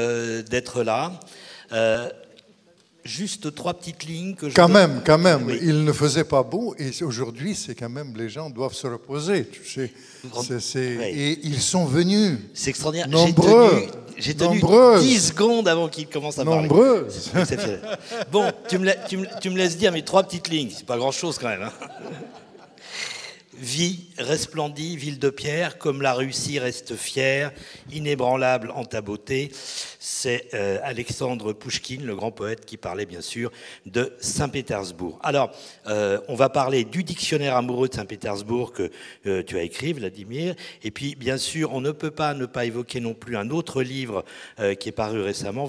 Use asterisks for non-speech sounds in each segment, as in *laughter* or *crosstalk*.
Euh, d'être là. Euh, juste trois petites lignes que je Quand même, quand même, il ne faisait pas beau et aujourd'hui, c'est quand même les gens doivent se reposer. Tu sais. Et ils sont venus. C'est extraordinaire. Nombreux. J'ai tenu, tenu 10 secondes avant qu'ils commencent à parler. Nombreux. Bon, tu me, tu, me... laisses dire mes trois petites lignes. C'est pas grand-chose quand même. Hein. Vie resplendie, ville de pierre, comme la Russie reste fière, inébranlable en ta beauté. C'est euh, Alexandre Pouchkine, le grand poète, qui parlait bien sûr de Saint-Pétersbourg. Alors, euh, on va parler du dictionnaire amoureux de Saint-Pétersbourg que euh, tu as écrit, Vladimir. Et puis, bien sûr, on ne peut pas ne pas évoquer non plus un autre livre qui est paru récemment,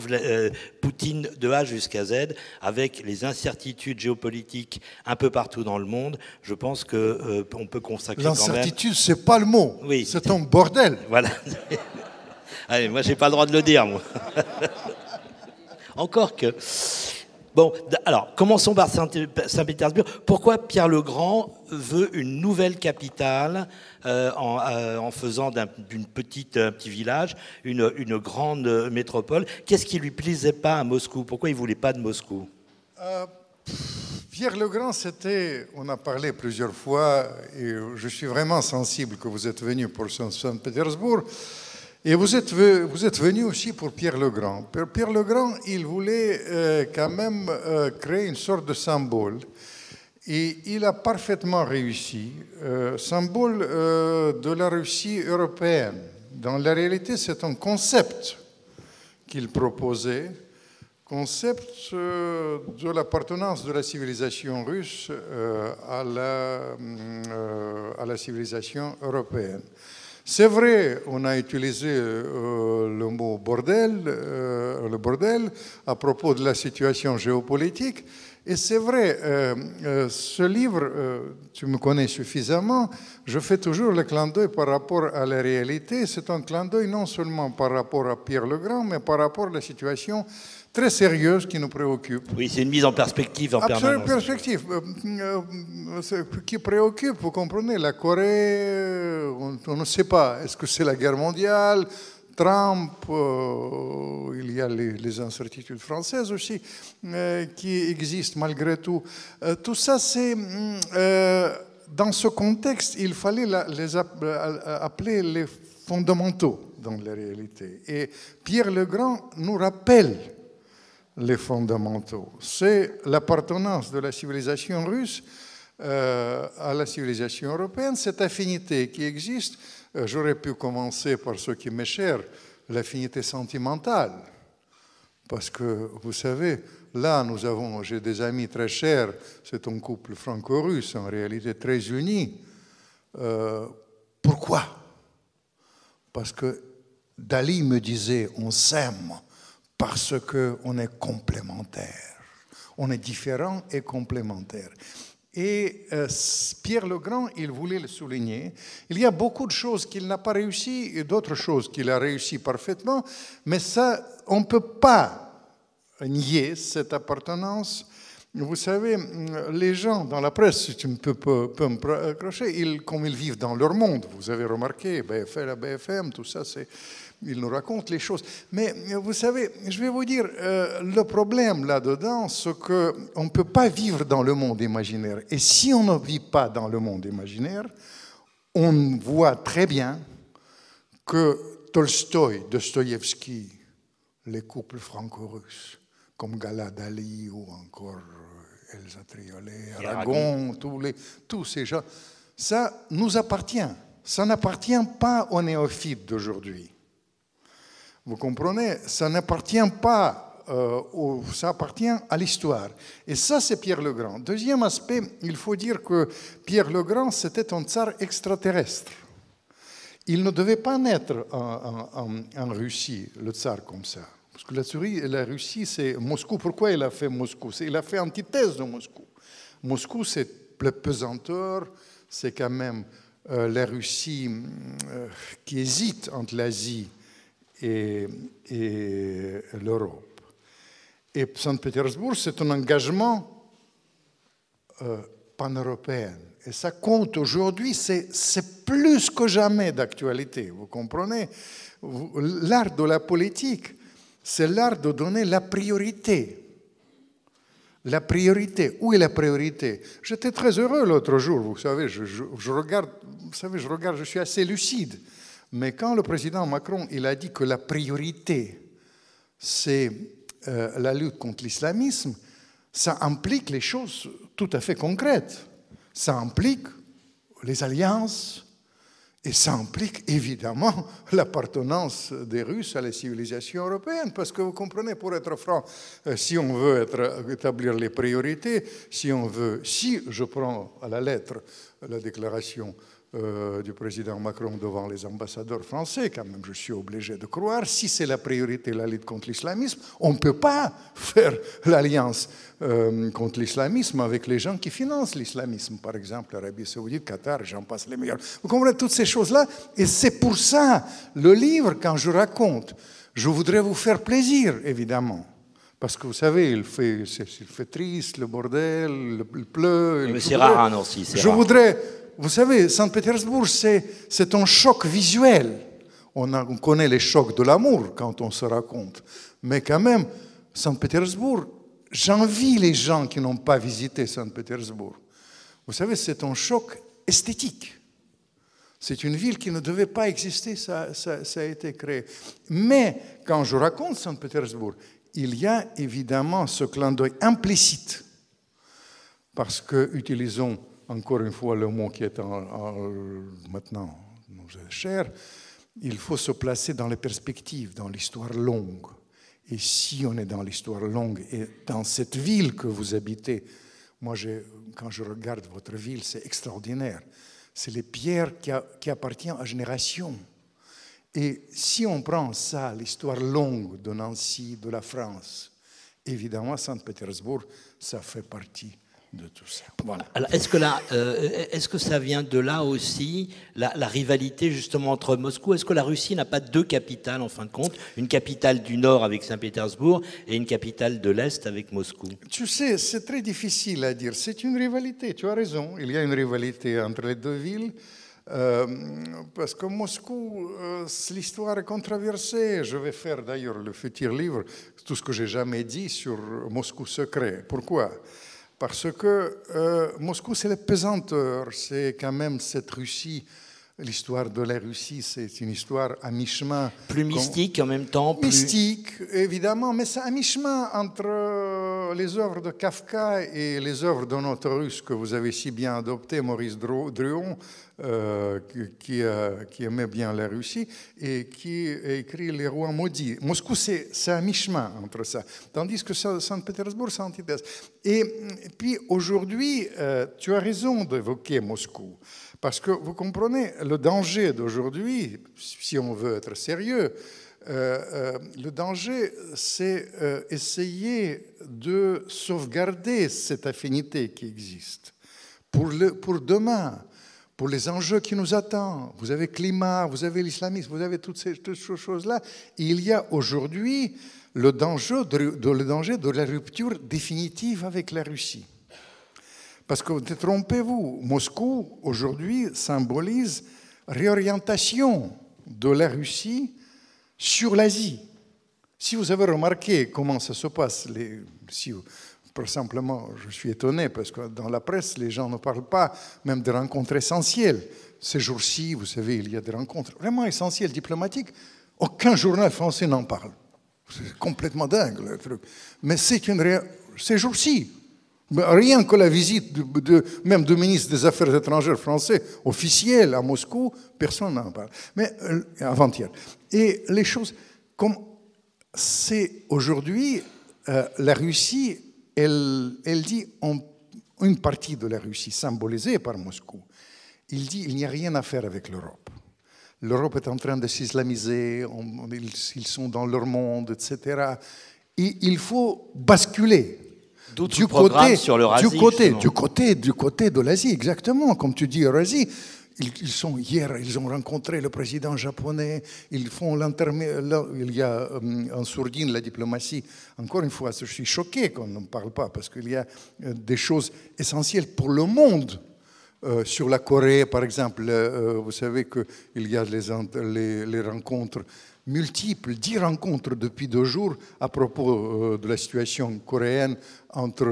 Poutine de A jusqu'à Z, avec les incertitudes géopolitiques un peu partout dans le monde. Je pense qu'on peut consacrer quand même. L'incertitude, c'est pas le mot. Oui. C'est un bordel. Voilà. *laughs* Allez, moi, j'ai pas le droit de le dire, moi. *laughs* Encore que. Bon, alors, commençons par Saint-Pétersbourg. Pourquoi Pierre le Grand veut une nouvelle capitale euh, euh, en, faisant d'une petite, euh, petit village une, une grande métropole Qu'est-ce qui lui plaisait pas à Moscou Pourquoi il voulait pas de Moscou Pierre Legrand, c'était, on a parlé plusieurs fois, et je suis vraiment sensible que vous êtes venu pour Saint-Pétersbourg, et vous êtes, venu aussi pour Pierre Legrand. Pierre Legrand, il voulait euh, quand même euh, créer une sorte de symbole, et il a parfaitement réussi, euh, symbole de la Russie européenne. Dans la réalité, c'est un concept qu'il proposait, concept euh, de l'appartenance de la civilisation russe euh, à la, euh, à la civilisation européenne. C'est vrai, on a utilisé le mot bordel, le bordel à propos de la situation géopolitique, et c'est vrai, ce livre, tu me connais suffisamment, je fais toujours le clin d'œil par rapport à la réalité. C'est un clin d'œil non seulement par rapport à Pierre Le Grand mais par rapport à la situation très sérieuse qui nous préoccupe. Oui, c'est une mise en perspective en Absolue permanence. perspective euh, euh, qui préoccupe, vous comprenez, la Corée, on, ne sait pas, est-ce que c'est la guerre mondiale Trump, euh, il y a les, incertitudes françaises aussi qui existent malgré tout. tout ça, c'est dans ce contexte, il fallait les appeler les fondamentaux dans la réalité. Et Pierre Legrand nous rappelle les fondamentaux. C'est l'appartenance de la civilisation russe euh, à la civilisation européenne, cette affinité qui existe. Euh, j'aurais pu commencer par ce qui m'est cher, l'affinité sentimentale. Parce que, vous savez, là, nous avons, j'ai des amis très chers, c'est un couple franco-russe, en réalité très uni. Euh, pourquoi Parce que Dali me disait, on s'aime parce qu'on est complémentaire, On est différent et complémentaire. Et euh, Pierre le Grand, il voulait le souligner. Il y a beaucoup de choses qu'il n'a pas réussi et d'autres choses qu'il a réussies parfaitement, mais ça, on ne peut pas nier cette appartenance. Vous savez, les gens dans la presse, si tu peux, peux, me accrocher, ils, comme ils vivent dans leur monde, vous avez remarqué, BFL, la BFM, tout ça, c'est il nous raconte les choses. Mais vous savez, je vais vous dire, euh, le problème là-dedans, c'est qu'on ne peut pas vivre dans le monde imaginaire. Et si on ne vit pas dans le monde imaginaire, on voit très bien que Tolstoï, Dostoïevski, les couples franco-russes, comme Gala Dali ou encore euh, Elsa Triolet, Aragon, tous ces gens, ça nous appartient. Ça n'appartient pas aux néophytes d'aujourd'hui. Vous comprenez Ça n'appartient pas, euh, ça appartient à l'histoire. Et ça, c'est Pierre le Grand. Deuxième aspect, il faut dire que Pierre le Grand, c'était un tsar extraterrestre. Il ne devait pas naître en, Russie, le tsar comme ça. Parce que la, Russie, c'est Moscou. Pourquoi il a fait Moscou Il a fait antithèse de Moscou. Moscou, c'est le pesanteur, c'est quand même euh, la Russie euh, qui hésite entre l'Asie et, e l'Europe. Et Saint-Pétersbourg, c'est un engagement euh, pan-européen. Et ça compte aujourd'hui, c'est plus que jamais d'actualité, vous comprenez L'art de la politique, c'est l'art de donner la priorité. La priorité, où est la priorité J'étais très heureux l'autre jour, vous savez, je, regarde, vous savez, je regarde, je suis assez lucide. Mais quand le président Macron il a dit que la priorité, c'est euh, la lutte contre l'islamisme, ça implique les choses tout à fait concrètes. Ça implique les alliances et ça implique évidemment *laughs* l'appartenance des Russes à la civilisation européenne. Parce que vous comprenez, pour être franc, euh, si on veut être, établir les priorités, si on veut, si je prends à la lettre la déclaration euh, du président Macron devant les ambassadeurs français, quand même, je suis obligé de croire, si c'est la priorité la lutte contre l'islamisme, on ne peut pas faire l'alliance euh, contre l'islamisme avec les gens qui financent l'islamisme, par exemple l'Arabie saoudite, Qatar, j'en passe les meilleurs. Vous comprenez toutes ces choses-là Et c'est pour ça, le livre, quand je raconte, je voudrais vous faire plaisir, évidemment. Parce que vous savez, il fait, il fait triste, le bordel, il pleut. Mais c'est rare aussi. Hein, je voudrais vous savez, Saint-Pétersbourg, c'est un choc visuel. On, connaît les chocs de l'amour quand on se raconte. Mais quand même, Saint-Pétersbourg, j'envie les gens qui n'ont pas visité Saint-Pétersbourg. Vous savez, c'est un choc esthétique. C'est une ville qui ne devait pas exister, ça, ça a été créé. Mais quand je raconte Saint-Pétersbourg, il y a évidemment ce clin d'œil implicite. Parce que, utilisons encore une fois le mot qui est en, nous maintenant cher, il faut se placer dans les perspectives, dans l'histoire longue. Et si on est dans l'histoire longue et dans cette ville que vous habitez, moi quand je regarde votre ville, c'est extraordinaire. C'est les pierres qui, qui appartiennent à générations. Et si on prend ça, l'histoire longue de Nancy, de la France, évidemment Saint-Pétersbourg, ça fait partie de tout ça. Est-ce que, là, euh, est-ce que ça vient de là aussi, la, rivalité justement entre Moscou Est-ce que la Russie n'a pas deux capitales en fin de compte Une capitale du nord avec Saint-Pétersbourg et une capitale de l'est avec Moscou Tu sais, c'est très difficile à dire. C'est une rivalité, tu as raison. Il y a une rivalité entre les deux villes. Euh, parce que Moscou, euh, l'histoire est controversée. Je vais faire d'ailleurs le futur livre, tout ce que j'ai jamais dit sur Moscou secret. Pourquoi parce que euh, Moscou, c'est la pesanteur, c'est quand même cette Russie. L'histoire de la Russie, c'est une histoire à mi-chemin. Plus mystique en même temps. Plus... Mystique, évidemment, mais c'est à mi-chemin entre euh, les œuvres de Kafka et les œuvres d'un autre russe que vous avez si bien adopté, Maurice Druon, euh, euh, qui, aimait bien la Russie et qui a écrit Les rois maudits. Moscou, c'est un mi-chemin entre ça, tandis que Saint-Pétersbourg, c'est antithèse. Et puis aujourd'hui, euh, tu as raison d'évoquer Moscou, parce que vous comprenez, le danger d'aujourd'hui, si on veut être sérieux, euh, euh, le danger, c'est euh, essayer de sauvegarder cette affinité qui existe pour, le, pour demain, pour les enjeux qui nous attendent. Vous avez climat, vous avez l'islamisme, vous avez toutes ces, choses-là. Il y a aujourd'hui le danger, de, le danger de la rupture définitive avec la Russie. Parce que, trompez-vous, Moscou, aujourd'hui, symbolise réorientation de la Russie sur l'Asie. Si vous avez remarqué comment ça se passe, les, si simplement, je suis étonné parce que dans la presse, les gens ne parlent pas même des rencontres essentielles. Ces jours-ci, vous savez, il y a des rencontres vraiment essentielles, diplomatiques. Aucun journal français n'en parle. C'est complètement dingue, le truc. Mais c'est une Ces jours-ci, rien que la visite de, même du ministre des Affaires étrangères français officiel à Moscou, personne n'en parle. Mais euh, avant-hier. Et les choses, comme c'est aujourd'hui, euh, la Russie, elle, elle dit, une partie de la Russie symbolisée par Moscou, il dit, il n'y a rien à faire avec l'Europe. L'Europe est en train de s'islamiser, ils, sont dans leur monde, etc. Et il faut basculer du côté, sur du côté, du côté, du côté de l'Asie, exactement, comme tu dis, Eurasie. Ils sont hier, ils ont rencontré le président japonais, ils font l'intermédiaire. Il y a euh, en sourdine la diplomatie. Encore une fois, je suis choqué qu'on ne parle pas parce qu'il y a euh, des choses essentielles pour le monde. Euh, sur la Corée, par exemple, vous savez qu'il y a les, les rencontres multiples, dix rencontres depuis deux jours à propos euh, de la situation coréenne entre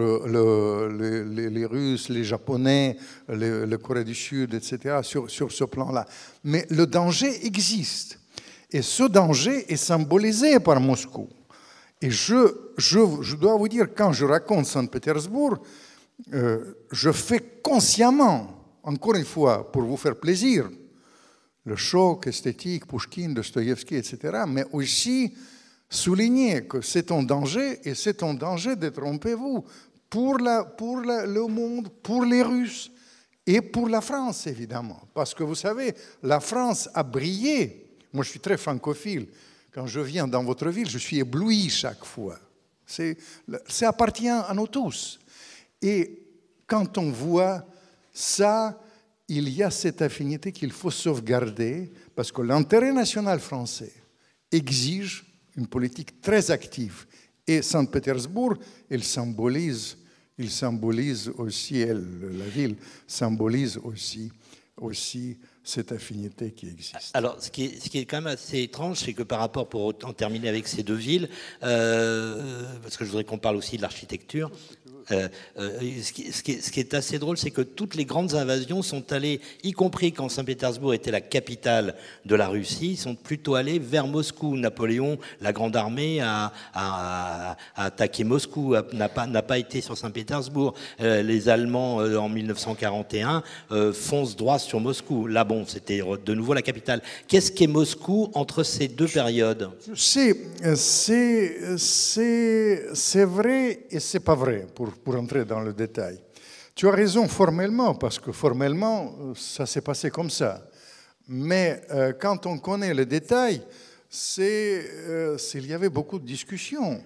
les, Russes, les Japonais, le, Corée du Sud, etc., sur, ce plan-là. Mais le danger existe. Et ce danger est symbolisé par Moscou. Et je, je, dois vous dire, quand je raconte Saint-Pétersbourg, euh, je fais consciemment, encore une fois, pour vous faire plaisir, le choc esthétique, Pouchkine, Dostoïevski, etc., mais aussi souligner que c'est un danger, et c'est un danger de vous pour, la, pour le monde, pour les Russes et pour la France, évidemment. Parce que vous savez, la France a brillé. Moi, je suis très francophile. Quand je viens dans votre ville, je suis ébloui chaque fois. Ça appartient à nous tous. Et quand on voit ça, il y a cette affinité qu'il faut sauvegarder parce que l'intérêt national français exige une politique très active. Et Saint-Pétersbourg, elle symbolise, il symbolise aussi, elle, la ville symbolise aussi, aussi cette affinité qui existe. Alors, ce qui est, ce qui est quand même assez étrange, c'est que par rapport, pour en terminer avec ces deux villes, euh, parce que je voudrais qu'on parle aussi de l'architecture, euh, euh, ce, qui, est, assez drôle, c'est que toutes les grandes invasions sont allées, y compris quand Saint-Pétersbourg était la capitale de la Russie, sont plutôt allées vers Moscou. Napoléon, la Grande Armée, a, attaqué Moscou, n'a pas, pas, été sur Saint-Pétersbourg. Euh, les Allemands, en 1941, foncent droit sur Moscou. Là, bon, c'était de nouveau la capitale. Qu'est-ce qu'est Moscou entre ces deux périodes C'est vrai et c'est pas vrai pour pour, entrer dans le détail. Tu as raison formellement, parce que formellement, euh, ça s'est passé comme ça. Mais euh, quand on connaît les détails, c'est euh, il y avait beaucoup de discussions.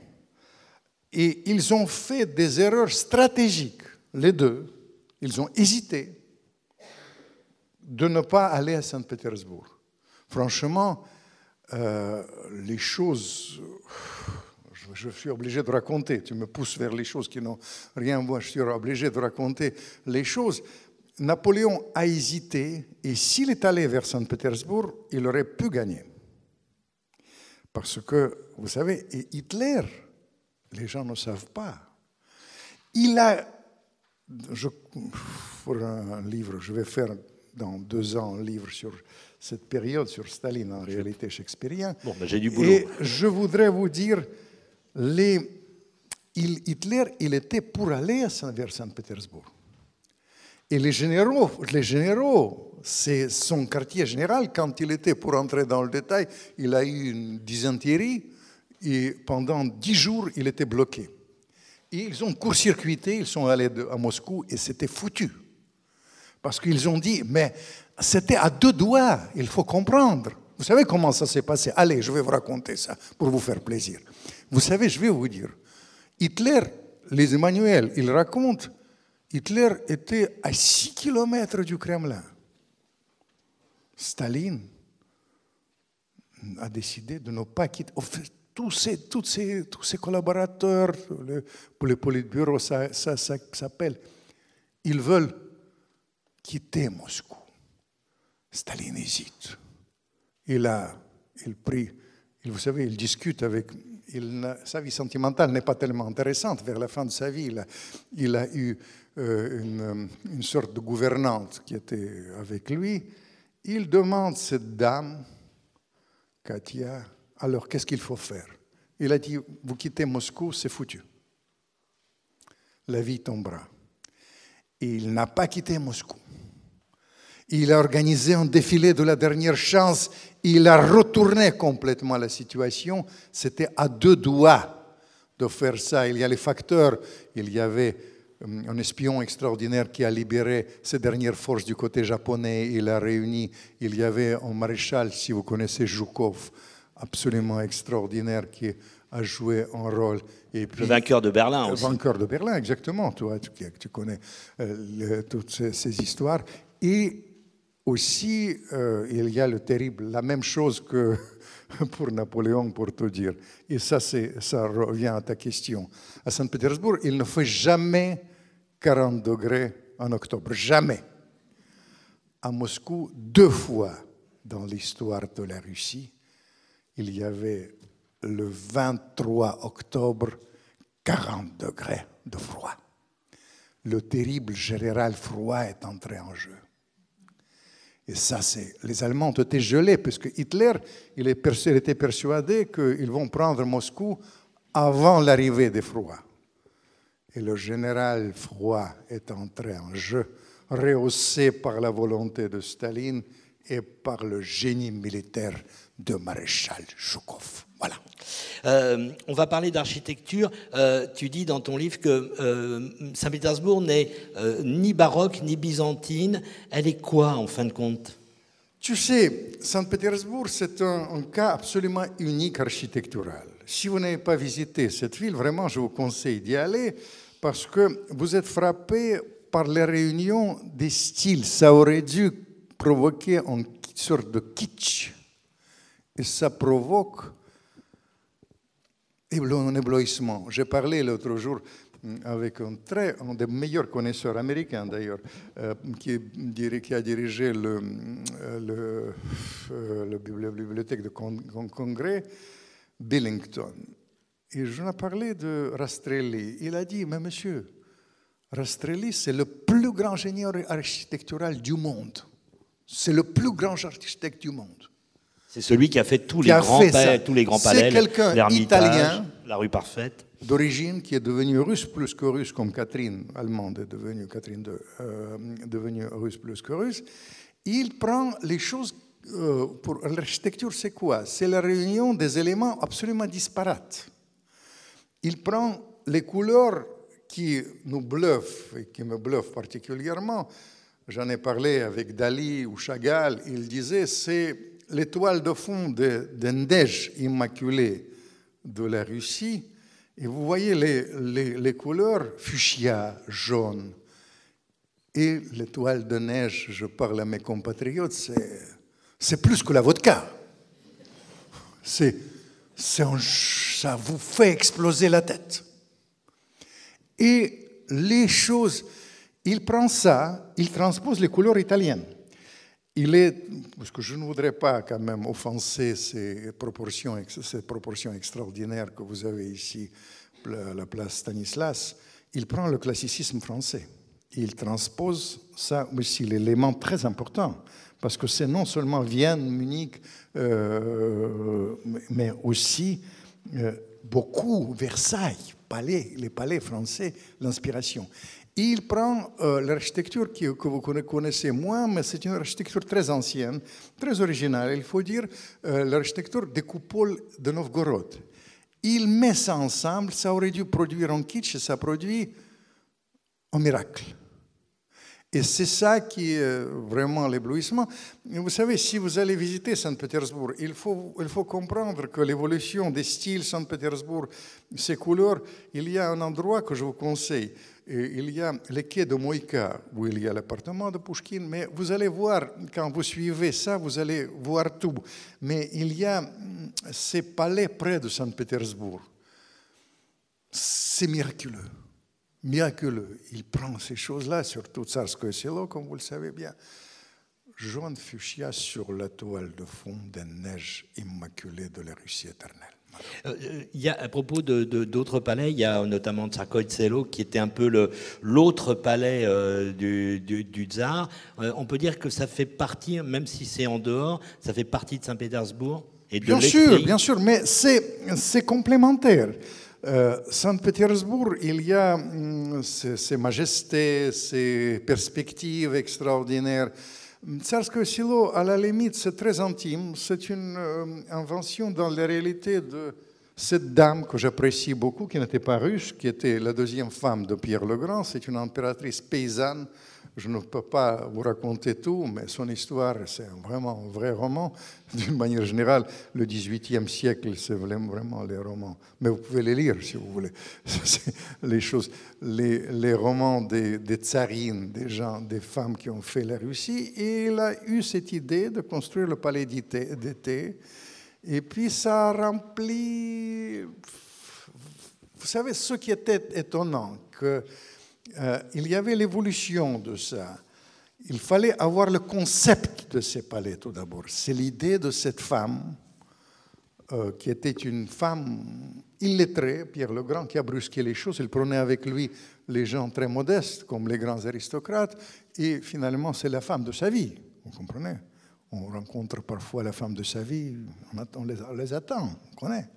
Et ils ont fait des erreurs stratégiques, les deux. Ils ont hésité de ne pas aller à Saint-Pétersbourg. Franchement, euh, les choses je suis obligé de raconter. Tu me pousses vers les choses qui n'ont rien à voir. Je suis obligé de raconter les choses. Napoléon a hésité et s'il est allé vers Saint-Pétersbourg, il aurait pu gagner. Parce que, vous savez, Hitler, les gens ne savent pas. Il a, je, pour un livre, je vais faire dans deux ans un livre sur cette période, sur Staline en réalité shakespearien. Bon, ben, j'ai du boulot. Et je voudrais vous dire les, Hitler, il était pour aller vers Saint-Pétersbourg. Et les généraux, les généraux, c'est son quartier général, quand il était, pour entrer dans le détail, il a eu une dysenterie et pendant dix jours, il était bloqué. ils ont court-circuité, ils sont allés à Moscou et c'était foutu. Parce qu'ils ont dit, mais c'était à deux doigts, il faut comprendre. Vous savez comment ça s'est passé Allez, je vais vous raconter ça pour vous faire plaisir. Vous savez, je vais vous dire, Hitler, les Emmanuel, il raconte, Hitler était à 6 km du Kremlin. Staline a décidé de ne pas quitter. Tous ces, tous collaborateurs, pour les Politburo, ça, s'appelle, ils veulent quitter Moscou. Staline hésite. Il a, il prie, il, vous savez, il discute avec sa vie sentimentale n'est pas tellement intéressante. Vers la fin de sa vie, il a, eu euh, une, euh, une, sorte de gouvernante qui était avec lui. Il demande cette dame, Katia, alors qu'est-ce qu'il faut faire Il a dit, vous quittez Moscou, c'est foutu. La vie tombera. Il n'a pas quitté Moscou. Il a organisé un défilé de la dernière chance il a retourné complètement la situation. C'était à deux doigts de faire ça. Il y a les facteurs. Il y avait euh, un espion extraordinaire qui a libéré ces dernières forces du côté japonais. Il a réuni. Il y avait un maréchal, si vous connaissez Zhukov, absolument extraordinaire, qui a joué un rôle. Et le vainqueur de Berlin euh, aussi. Le vainqueur de Berlin, exactement. Toi, tu, connais euh, toutes ces, ces histoires. Et aussi, euh, il y a le terrible, la même chose que *laughs* pour Napoléon, pour tout dire. Et ça, ça revient à ta question. À Saint-Pétersbourg, il ne fait jamais 40 degrés en octobre. Jamais. À Moscou, deux fois dans l'histoire de la Russie, il y avait le 23 octobre 40 degrés de froid. Le terrible général froid est entré en jeu. Et ça, c'est les Allemands ont été gelés, puisque Hitler, il, est était persuadé qu'ils vont prendre Moscou avant l'arrivée des Froids. Et le général Froid est entré en jeu, rehaussé par la volonté de Staline et par le génie militaire de maréchal Choukov. Voilà. Euh, on va parler d'architecture. Euh, tu dis dans ton livre que euh, Saint-Pétersbourg n'est ni baroque ni byzantine. Elle est quoi en fin de compte Tu sais, Saint-Pétersbourg, c'est un, un, cas absolument unique architectural. Si vous n'avez pas visité cette ville, vraiment, je vous conseille d'y aller parce que vous êtes frappé par les réunions des styles. Ça aurait dû provoquer une sorte de kitsch. Et ça provoque et éblouissement J'ai parlé l'autre jour mm, avec un très, un des meilleurs connaisseurs américains d'ailleurs, euh, qui, a dirigé le, mm, euh, le, euh, la bibliothèque de Congrès, Billington. Et je ai parlé de Rastrelli. Il a dit, mais monsieur, Rastrelli, c'est le plus grand ingénieur architectural du monde. C'est le plus grand architecte du monde. C'est celui qui a fait tous les grands palais, tous les grands palais, italien la rue parfaite. D'origine, qui est devenu russe plus que russe, comme Catherine allemande est devenue Catherine euh, devenue russe plus que russe. Il prend les choses euh, pour l'architecture, c'est quoi C'est la réunion des éléments absolument disparates. Il prend les couleurs qui nous bluffent et qui me bluffent particulièrement. J'en ai parlé avec Dali ou Chagall. Il disait c'est l'étoile de fond de, neige immaculée de la Russie, et vous voyez les, les, les couleurs fuchsia, jaune, et l'étoile de neige, je parle à mes compatriotes, c'est plus que la vodka. C'est ça vous fait exploser la tête. Et les choses, il prend ça, il transpose les couleurs italiennes il est, parce que je ne voudrais pas quand même offenser ces proportions, proportions extraordinaires que vous avez ici, la place Stanislas, il prend le classicisme français. Il transpose ça aussi, l'élément très important, parce que c'est non seulement Vienne, Munich, euh, mais aussi euh, beaucoup Versailles, palais, les palais français, l'inspiration. Il prend euh, l'architecture que, vous connaissez moins, mais c'est une architecture très ancienne, très originale, il faut dire, euh, l'architecture des coupoles de Novgorod. Il met ça ensemble, ça aurait dû produire un kitsch, ça produit un miracle. Et c'est ça qui est euh, vraiment l'éblouissement. Vous savez, si vous allez visiter Saint-Pétersbourg, il faut, il faut comprendre que l'évolution des styles Saint-Pétersbourg, ses couleurs, il y a un endroit que je vous conseille il y a les quais de Moïka, où il y a l'appartement de Pushkin, mais vous allez voir, quand vous suivez ça, vous allez voir tout. Mais il y a mm, ces palais près de Saint-Pétersbourg. C'est miraculeux. Miraculeux. Il prend ces choses-là, surtout Tsarskoye Selo, comme vous le savez bien. Jaune fuchsia sur la toile de fond des neiges immaculées de la Russie éternelle. Euh, il y a, à propos de, d'autres palais, il y a notamment Tsarkoïtselo qui était un peu l'autre palais euh, du, tsar. Euh, on peut dire que ça fait partie, même si c'est en dehors, ça fait partie de Saint-Pétersbourg et de Bien sûr, bien sûr, mais c'est, complémentaire. Saint-Pétersbourg, il y a ses, hum, majestés, ses perspectives extraordinaires. Tsarskoe Silo, à la limite, c'est très intime. C'est une euh, invention dans la réalité de cette dame que j'apprécie beaucoup, qui n'était pas russe, qui était la deuxième femme de Pierre le Grand. C'est une impératrice paysanne je ne peux pas vous raconter tout, mais son histoire, c'est vraiment un vrai roman. D'une *laughs* manière générale, le XVIIIe siècle, c'est vraiment les romans. Mais vous pouvez les lire si vous voulez. *laughs* les choses, les, romans des, tsarines, des gens, des femmes qui ont fait la Russie. Et il a eu cette idée de construire le palais d'été. Et puis ça a rempli... Vous savez, ce qui était étonnant, que euh, il y avait l'évolution de ça. Il fallait avoir le concept de ces palais tout d'abord. C'est l'idée de cette femme euh, qui était une femme illettrée, Pierre le Grand, qui a brusqué les choses. Il prenait avec lui les gens très modestes, comme les grands aristocrates, et finalement, c'est la femme de sa vie. Vous comprenez On rencontre parfois la femme de sa vie, on, les, les, attend, on connaît.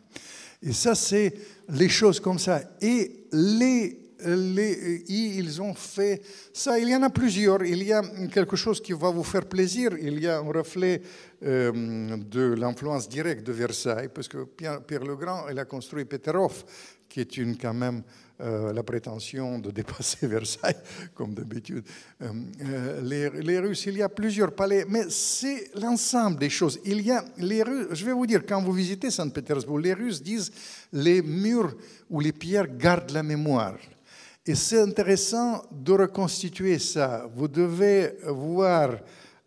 Et ça, c'est les choses comme ça. Et les euh, ils ont fait ça. Il y en a plusieurs. Il y a quelque chose qui va vous faire plaisir. Il y a un reflet euh, de l'influence directe de Versailles, parce que Pierre, le Grand, il a construit Peterhof, qui est une quand même euh, la prétention de dépasser *laughs* Versailles, comme d'habitude. les, les, Russes, il y a plusieurs palais, mais c'est l'ensemble des choses. Il y a les Russes, je vais vous dire, quand vous visitez Saint-Pétersbourg, les Russes disent les murs ou les pierres gardent la mémoire. Et c'est intéressant de reconstituer ça. Vous devez voir,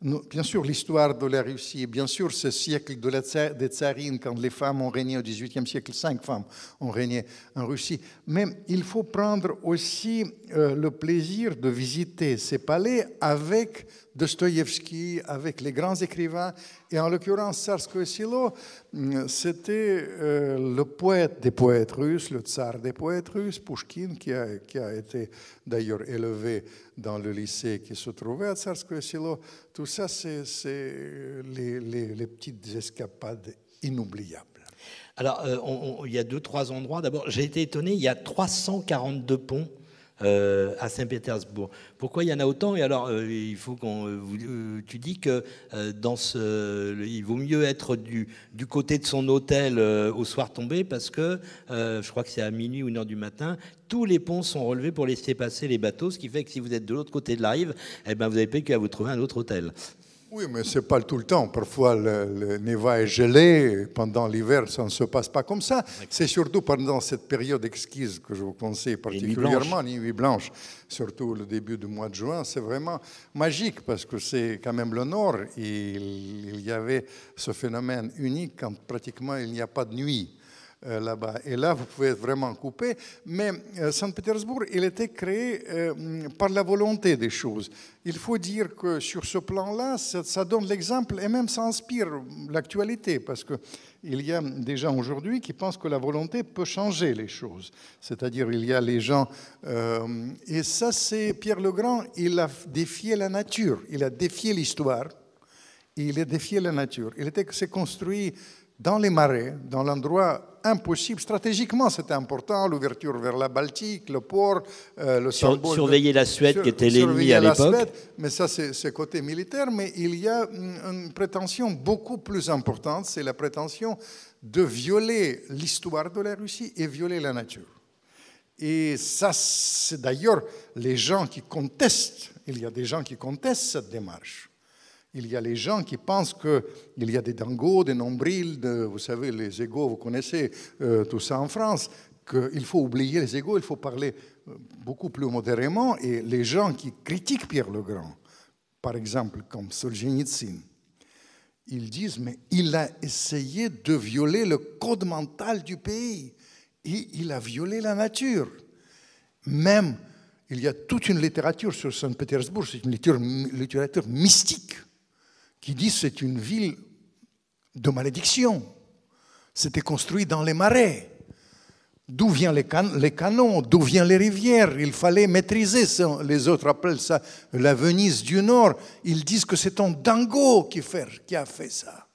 bien sûr, l'histoire de la Russie, bien sûr, ce siècle de la des tsarines, quand les femmes ont régné au XVIIIe siècle, cinq femmes ont régné en Russie. Mais il faut prendre aussi euh, le plaisir de visiter ces palais avec Dostoïevski, avec les grands écrivains. Et en l'occurrence, Tsarskoïsilo, hum, c'était euh, le poète des poètes russes, le tsar des poètes russes, Pushkin, qui a, qui a été d'ailleurs élevé dans le lycée qui se trouvait à Tsarskoïsilo. Tout ça, c'est les, petites escapades inoubliables. Alors, euh, il y a deux, trois endroits. D'abord, j'ai été étonné, il y a 342 ponts euh, à Saint-Pétersbourg. Pourquoi il y en a autant Et alors, euh, il faut qu'on. Euh, tu dis que dans ce, il vaut mieux être du, du côté de son hôtel au soir tombé parce que je crois que c'est à minuit ou une heure du matin. Tous les ponts sont relevés pour laisser passer les bateaux, ce qui fait que si vous êtes de l'autre côté de la rive, eh ben vous n'avez plus qu'à vous trouver un autre hôtel. Oui, mais ce n'est pas tout le temps. Parfois, le, le Neva est gelé. Pendant l'hiver, ça ne se passe pas comme ça. C'est surtout pendant cette période exquise que je vous conseille particulièrement, les nuits blanches, surtout le début du mois de juin. C'est vraiment magique parce que c'est quand même le nord. il y avait ce phénomène unique quand pratiquement il n'y a pas de nuit. Euh, là-bas. Et là, vous pouvez être vraiment coupé. Mais euh, Saint-Pétersbourg, il était créé euh, par la volonté des choses. Il faut dire que sur ce plan-là, ça, donne l'exemple et même ça inspire l'actualité, parce qu'il y a des gens aujourd'hui qui pensent que la volonté peut changer les choses. C'est-à-dire, il y a les gens... et ça, c'est Pierre le Grand, il a défié la nature, il a défié l'histoire, il a défié la nature. Il s'est construit dans les marais, dans l'endroit impossible. Stratégiquement, c'était important, l'ouverture vers la Baltique, le port, euh, le Sur, Surveiller la Suède, qui était l'ennemi à l'époque. Mais ça, c'est côté militaire. Mais il y a une prétention beaucoup plus importante, c'est la prétention de violer l'histoire de la Russie et violer la nature. Et ça, c'est d'ailleurs les gens qui contestent, il y a des gens qui contestent cette démarche il y a les gens qui pensent qu'il y a des dangos, des nombrils, vous savez, les égaux, vous connaissez euh, tout ça en France, qu'il faut oublier les égaux, il faut parler euh, beaucoup plus modérément. Et les gens qui critiquent Pierre le Grand, par exemple, comme Solzhenitsyn, ils disent, mais il a essayé de violer le code mental du pays. Et il a violé la nature. Même, il y a toute une littérature sur Saint-Pétersbourg, c'est une littérature mystique qui disent c'est une ville de malédiction. C'était construit dans les marais. D'où viennent les, canons, d'où viennent les rivières. Il fallait maîtriser. Ça. Les autres appellent ça la Venise du Nord. Ils disent que c'est un dingo qui, a fait ça.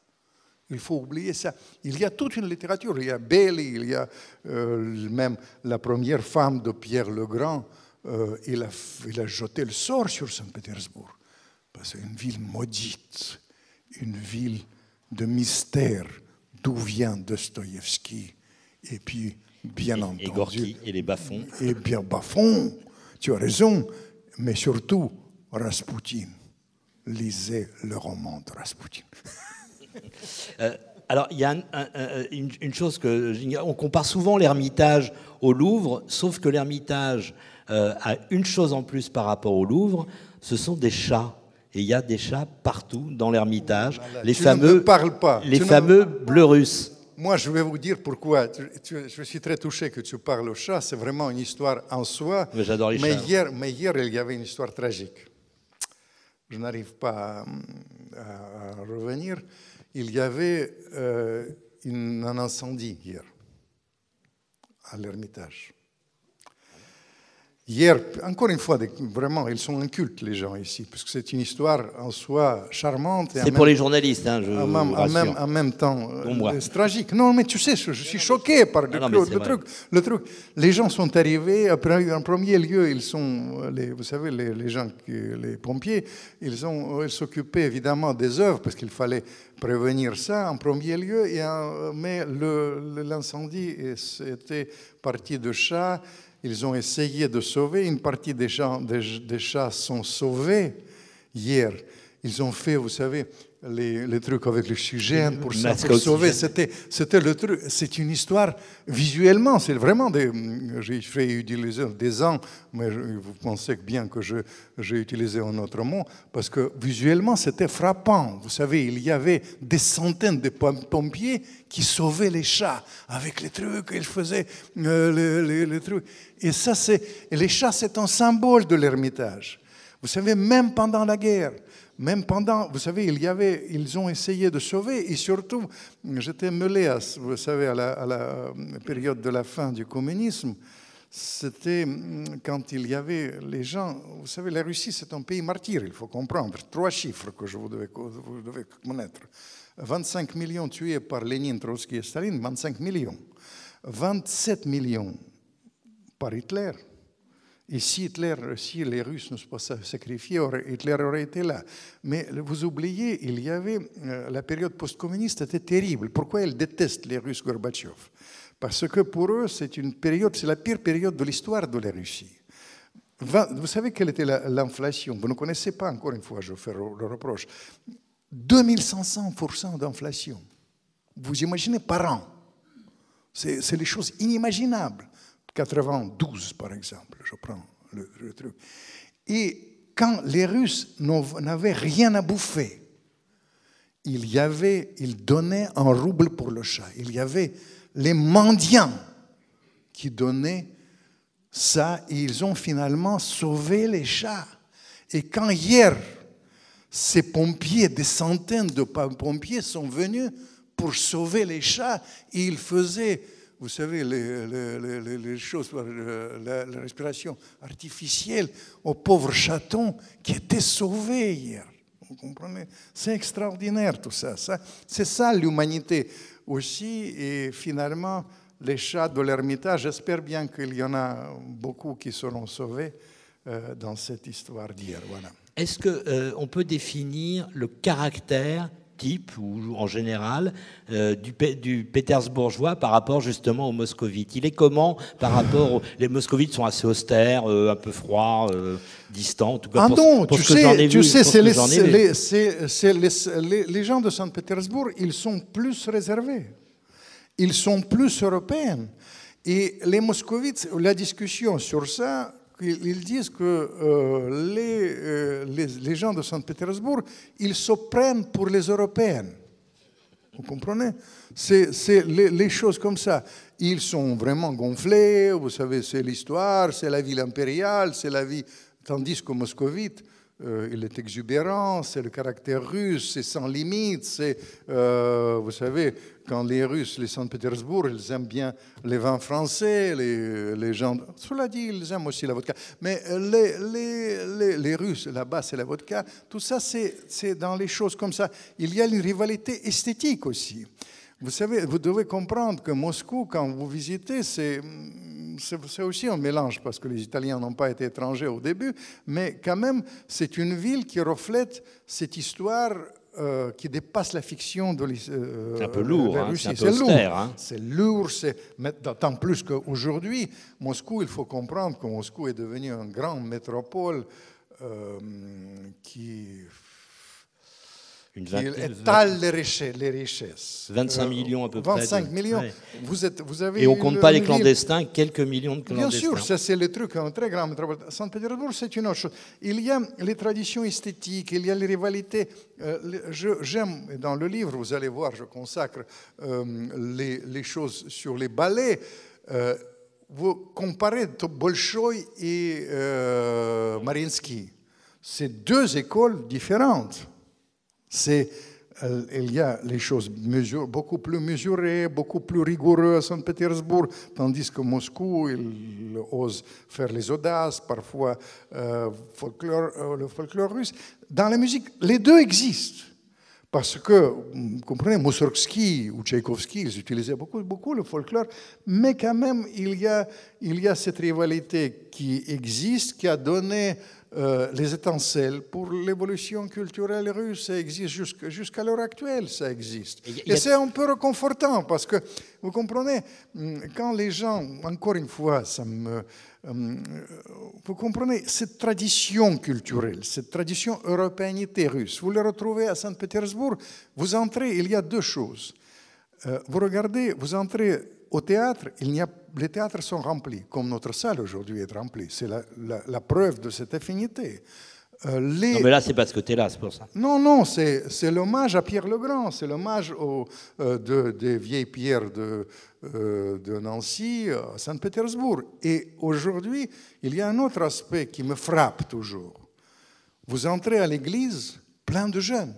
Il faut oublier ça. Il y a toute une littérature. Il y a Bailey, il y a euh, même la première femme de Pierre le Grand. Euh, il a jeté le sort sur Saint-Pétersbourg. C'est une ville maudite, une ville de mystère d'où vient Dostoïevski. Et puis, bien entendu. Et Gorky et les Bafons Et bien, Bafons, tu as raison. Mais surtout, Rasputin Lisez le roman de Rasputin *laughs* euh, alors, il y a une, chose que. On compare souvent l'Ermitage au Louvre, sauf que l'Ermitage euh, a une chose en plus par rapport au Louvre ce sont des chats il y a des chats partout dans l'Ermitage, oh les fameux, Les fameux bleus russes. Moi, je vais vous dire pourquoi. Je, suis très touché que tu parles aux chats. C'est vraiment une histoire en soi. Mais j'adore les Hier, mais hier, il y avait une histoire tragique. Je n'arrive pas à, revenir. Il y avait euh, une, un incendie hier à l'Ermitage. Hier, encore une fois, vraiment, ils sont incultes, les gens ici, parce que c'est une histoire en soi charmante. C'est pour les journalistes, hein, je en même, en même, temps, c'est euh, tragique. Non, mais tu sais, je suis choqué par le, truc, le truc. Les gens sont arrivés, après, en premier lieu, ils sont, les, vous savez, les, gens, les pompiers, ils, ont, ils s'occupaient évidemment des œuvres, parce qu'il fallait prévenir ça en premier lieu, et mais mais l'incendie était parti de chat ils ont essayé de sauver. Une partie des, des, chats sont sauvés hier. Ils ont fait, vous savez, les, trucs avec le sujet pour, sauver. C'était, c'était le truc. C'est une histoire visuellement. C'est vraiment des. J'ai fait utiliser des ans, mais vous pensez bien que je, j'ai utilisé un autre mot parce que visuellement c'était frappant. Vous savez, il y avait des centaines de pompiers qui sauvaient les chats avec les trucs. qu'ils faisaient euh, les trucs. Et ça, c'est les chats, c'est un symbole de l'Ermitage. Vous savez, même pendant la guerre, même pendant, vous savez, il y avait, ils ont essayé de sauver, et surtout, j'étais mêlé, à, vous savez, à la, à la euh, période de la fin du communisme, c'était mm, quand il y avait les gens, vous savez, la Russie, c'est un pays martyr, il faut comprendre, trois chiffres que je vous devez, vous devez connaître. 25 millions tués par Lénine, Trotsky et Staline, 25 millions. 27 millions par Hitler. Et si Hitler, si les Russes ne se sont pas sacrifiés, Hitler aurait été là. Mais vous oubliez, il y avait euh, la période post-communiste était terrible. Pourquoi ils détestent les Russes Gorbatchev Parce que pour eux, c'est une période, c'est la pire période de l'histoire de la Russie. Vous savez quelle était l'inflation Vous ne connaissez pas encore une fois, je fais le reproche. 2500% d'inflation. Vous imaginez par an. C'est les choses inimaginables. 92, par exemple, je prends le, truc. Et quand les Russes n'avaient rien à bouffer, il y avait, ils donnaient un rouble pour le chat. Il y avait les mendiants qui donnaient ça et ils ont finalement sauvé les chats. Et quand hier, ces pompiers, des centaines de pompiers sont venus pour sauver les chats, ils faisaient vous savez, les, choses, euh, la, respiration artificielle aux pauvres chatons qui étaient sauvés hier. Vous comprenez C'est extraordinaire tout ça. c'est ça l'humanité aussi. Et finalement, les chats de l'Ermitage, j'espère bien qu'il y en a beaucoup qui seront sauvés euh, dans cette histoire d'hier. Voilà. Est-ce qu'on euh, peut définir le caractère type ou en général euh, du, du pétersbourgeois par rapport justement aux moscovites Il est comment par rapport aux... Les moscovites sont assez austères, euh, un peu froids, euh, distants, en tout cas. Ah non, tu, sais, tu sais, c'est les, les, gens de Saint-Pétersbourg, ils sont plus réservés, ils sont plus européens. Et les moscovites, la discussion sur ça, ils disent que euh, euh, les, les, gens de Saint-Pétersbourg, ils se prennent pour les Européens. Vous comprenez C'est les, les, choses comme ça. Ils sont vraiment gonflés, vous savez, c'est l'histoire, c'est la ville impériale, c'est la vie... Tandis que moscovite, euh, il est exubérant, c'est le caractère russe, c'est sans limite, c'est, euh, vous savez, quand les Russes, les Saint-Pétersbourg, ils aiment bien les vins français, les, gens, cela dit, ils aiment aussi la vodka, mais euh, les, les, les, les Russes, là-bas, c'est la vodka, tout ça, c'est dans les choses comme ça. Il y a une rivalité esthétique aussi. Vous savez, vous devez comprendre que Moscou, quand vous visitez, mm, c'est aussi un mélange, parce que les Italiens n'ont pas été étrangers au début, mais quand même, c'est une ville qui reflète cette histoire euh, qui dépasse la fiction de euh, C'est un peu lourd, hein, la hein. c'est lourd. C'est lourd, d'autant plus qu'aujourd'hui, Moscou, il faut comprendre que Moscou est devenu une grande métropole euh, qui il étale les richesses, les richesses. 25 euh, millions à peu près. 25 millions. Vous êtes, vous avez Et on compte pas les clandestins, quelques millions de clandestins. Bien sûr, ça c'est le truc, un très grand Saint-Pétersbourg, c'est une autre chose. Il y a les traditions esthétiques, il y a les rivalités. Euh, j'aime, dans le livre, vous allez voir, je consacre euh, les, choses sur les ballets. vous comparez Bolshoï et Mariinsky. C'est deux écoles différentes. C'est euh, il y a les choses beaucoup plus mesurées, beaucoup plus rigoureuses à Saint-Pétersbourg, tandis que Moscou, il ose faire les audaces, parfois euh, euh, le folklore russe. Dans la musique, les deux existent. Parce que, vous comprenez, Mussorgsky ou Tchaïkovski, ils utilisaient beaucoup, beaucoup le folklore, mais quand même, il y a, il y a cette rivalité qui existe, qui a donné euh, les étincelles pour l'évolution culturelle russe. Ça existe jusqu'à l'heure actuelle, ça existe. Et, c'est un peu réconfortant parce que, vous comprenez, hum, quand les gens, encore une fois, ça me, hum, euh, vous comprenez, cette tradition culturelle, cette tradition européanité russe, vous la retrouvez à Saint-Pétersbourg, vous entrez, il y a deux choses. Euh, vous regardez, vous entrez au théâtre, il a, les théâtres sont remplis, comme notre salle aujourd'hui est remplie. C'est la, preuve de cette affinité. Euh, les... Non, mais là, c'est parce que tu es là, c'est pour ça. Non, non, c'est l'hommage à Pierre Legrand, c'est l'hommage aux euh, des vieilles pierres de, euh, de Nancy à Saint-Pétersbourg. Et aujourd'hui, il y a un autre aspect qui me frappe toujours. Vous entrez à l'église, plein de jeunes.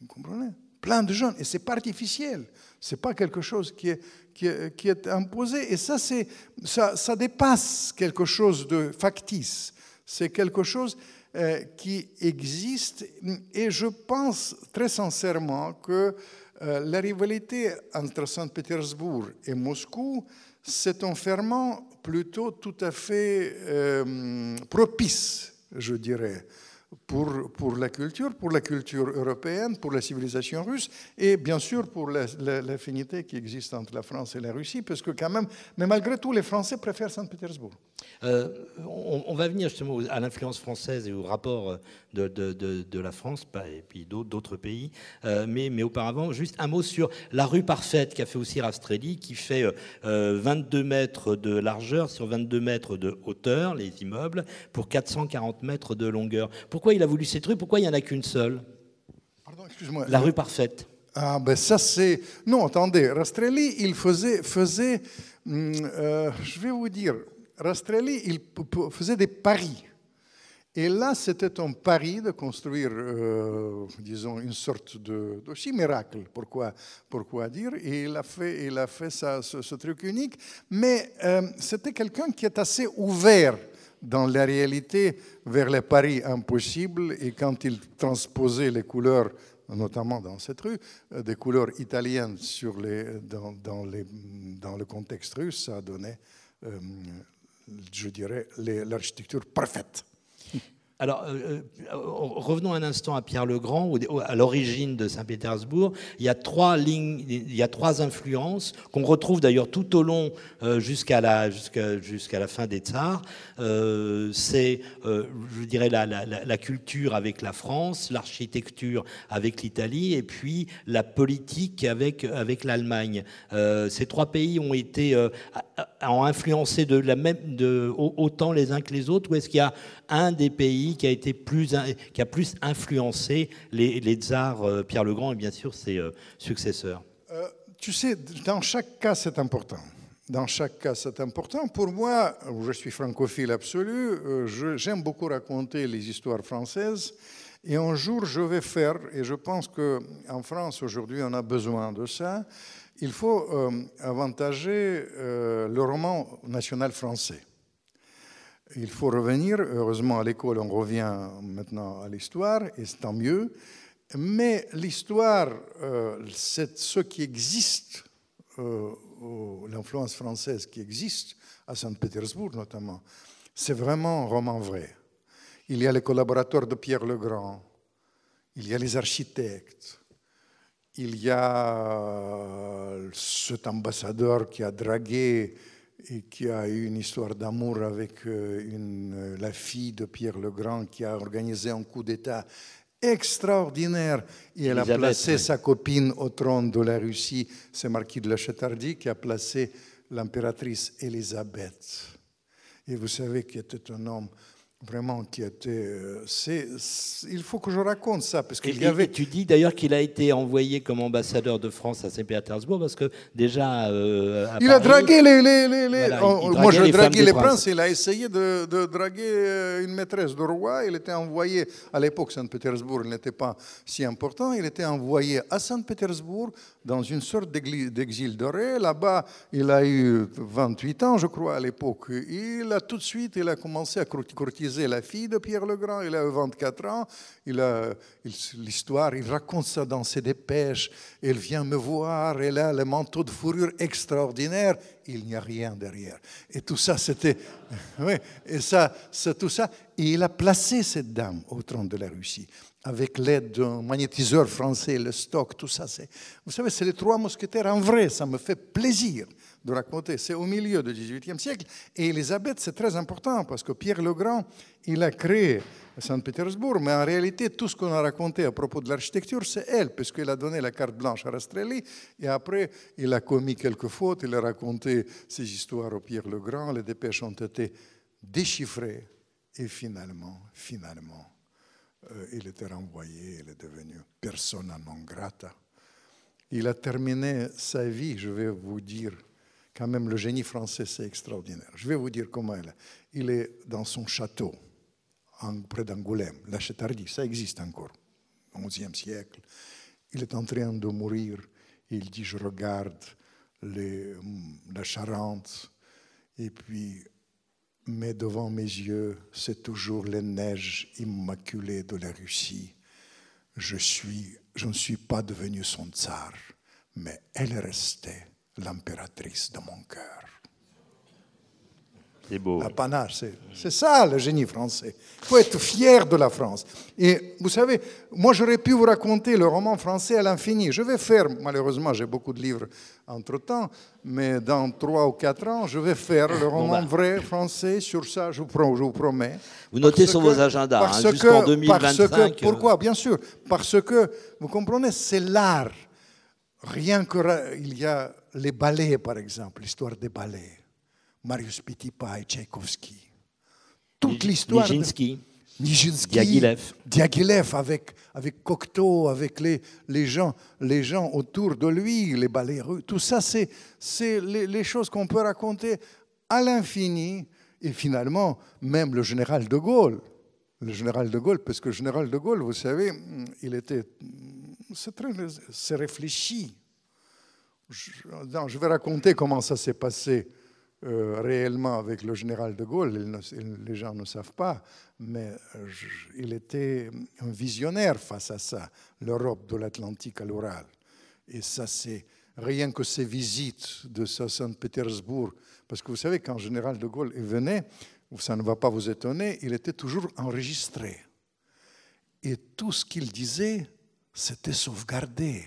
Vous comprenez plein de jeunes. Et ce n'est pas artificiel. Ce n'est pas quelque chose qui est, qui est, qui est imposé. Et ça, c'est, ça, ça, dépasse quelque chose de factice. C'est quelque chose euh, qui existe. Et je pense très sincèrement que euh, la rivalité entre Saint-Pétersbourg et Moscou s'est ferment plutôt tout à fait euh, propice, je dirais, pour, pour la culture, pour la culture européenne, pour la civilisation russe, et bien sûr pour l'affinité qui existe entre la France et la Russie, parce que quand même, mais malgré tout, les Français préfèrent Saint-Pétersbourg. Euh, on, va venir justement à l'influence française et au rapport de, de, de, la France et puis d'autres pays. Euh, mais, mais, auparavant, juste un mot sur la rue parfaite qu'a fait aussi Rastrelli, qui fait 22 euh, mètres de largeur sur 22 mètres de hauteur, les immeubles, pour 440 mètres de longueur. Pourquoi il a voulu cette rue Pourquoi il n'y en a qu'une seule La rue parfaite. Ah, ben ça, c'est. Non, attendez, Rastrelli, il faisait. faisait hum, euh, je vais vous dire, Rastrelli, il faisait des paris. Et là, c'était un pari de construire, euh, disons, une sorte de, de miracle, pourquoi, pourquoi dire. Et il a fait, il a fait ça, ce, truc unique. Mais euh, c'était quelqu'un qui est assez ouvert dans la réalité vers les paris impossibles et quand il transposait les couleurs, notamment dans cette rue, euh, des couleurs italiennes sur les, dans, dans, les, dans le contexte russe, ça donnait, euh, je dirais, l'architecture parfaite. Alors, euh, euh, revenons un instant à Pierre le Grand, à l'origine de Saint-Pétersbourg. Il y a trois influences qu'on retrouve d'ailleurs tout au long euh, jusqu'à la, fin des Tsars. c'est, je dirais, la, culture avec la France, l'architecture avec l'Italie, et puis la politique avec, l'Allemagne. ces trois pays ont été ont influencé autant les uns que les autres, ou est-ce qu'il y a un des pays qui a, été plus, qui a plus influencé les, tsars euh, Pierre le Grand et bien sûr ses euh, successeurs euh, Tu sais, dans chaque cas, c'est important. Dans chaque cas, c'est important. Pour moi, je suis francophile absolu, j'aime beaucoup raconter les histoires françaises. Et un jour, je vais faire, et je pense qu'en France, aujourd'hui, on a besoin de ça, il faut avantager le roman national français. Il faut revenir, heureusement à l'école on revient maintenant à l'histoire, et c'est tant mieux, mais l'histoire, euh, c'est ce qui existe, euh, l'influence française qui existe, à Saint-Pétersbourg notamment, c'est vraiment un roman vrai. Il y a les collaborateurs de Pierre Legrand, il y a les architectes, il y a euh, cet ambassadeur qui a dragué et qui a eu une histoire d'amour avec euh, euh, la fille de Pierre le Grand qui a organisé un coup d'État extraordinaire et elle a placé sa copine au trône de la Russie. C'est Marquis de la Châtardie qui a placé l'impératrice Élisabeth. Et vous savez qu'il était un homme vraiment qui était. Euh, c'est, il faut que je raconte ça parce qu'il y avait. tu dis d'ailleurs qu'il a été envoyé comme ambassadeur de France à Saint-Pétersbourg parce que déjà. Euh, il a dragué les. les, les, euh, moi, je draguais les princes. Il a essayé de, draguer une maîtresse de roi. Il était envoyé à l'époque Saint-Pétersbourg. n'était pas si important. Il était envoyé à Saint-Pétersbourg dans une sorte d'exil doré. Là-bas, il a eu 28 ans, je crois, à l'époque. Il a tout de suite, il a commencé à courtiser c'est la fille de Pierre le Grand. Il a 24 ans. Il a l'histoire. Il raconte ça dans ses dépêches. Elle vient me voir. Elle a le manteau de fourrure extraordinaire. Il n'y a rien derrière. Et tout ça, c'était. *laughs* oui. Et ça, c'est tout ça. Et il a placé cette dame au trône de la Russie avec l'aide d'un magnétiseur français, le stock, tout ça. Vous savez, c'est les trois mousquetaires en vrai, ça me fait plaisir de raconter. C'est au milieu du XVIIIe siècle. Et Elisabeth, c'est très important parce que Pierre le Grand, il a créé Saint-Pétersbourg, mais en réalité, tout ce qu'on a raconté à propos de l'architecture, c'est elle, puisqu'il a donné la carte blanche à Rastrelli, et après, il a commis quelques fautes, il a raconté ses histoires au Pierre le Grand, les dépêches ont été déchiffrées, et finalement, finalement, euh, il était renvoyé, il est devenu persona non grata. Il a terminé sa vie, je vais vous dire, quand même, le génie français, c'est extraordinaire. Je vais vous dire comment elle est. Il est dans son château, en, près d'Angoulême, la Chétardie, ça existe encore, au XIe siècle. Il est en train de mourir. Il dit, je regarde la Charente, et puis, mais devant mes yeux, c'est toujours les neiges immaculées de la Russie. Je, suis, je ne suis pas devenu son tsar, mais elle restée l'impératrice de mon cœur. C'est beau. panache, c'est, ça le génie français. Il faut être fier de la France. Et vous savez, moi j'aurais pu vous raconter le roman français à l'infini. Je vais faire, malheureusement j'ai beaucoup de livres entre-temps, mais dans trois ou quatre ans, je vais faire le roman bah. vrai français sur ça, je vous, promets. Vous notez sur vos agendas, hein, jusqu'en 2025. que, euh. pourquoi Bien sûr, parce que, vous comprenez, c'est l'art. Rien qu'il y a les ballets, par exemple, l'histoire des ballets. Marius Pitipa et Tchaïkovski. Toute l'histoire. Nijinsky. Nijinsky. Diaghilev. Diaghilev avec, avec Cocteau, avec les, les, gens, les gens autour de lui, les ballets Tout ça, c'est les, les choses qu'on peut raconter à l'infini. Et finalement, même le général de Gaulle, le général de Gaulle, parce que le général de Gaulle, vous savez, il était. C'est réfléchi je, non, je vais raconter comment ça s'est passé euh, réellement avec le général de Gaulle. les gens ne savent pas, mais euh, il était un visionnaire face à ça, l'Europe de l'Atlantique à l'oral Et ça, c'est rien que ses visites de Saint-Pétersbourg. Parce que vous savez, quand le général de Gaulle venait, ça ne va pas vous étonner, il était toujours enregistré. Et tout ce qu'il disait, c'était sauvegardé.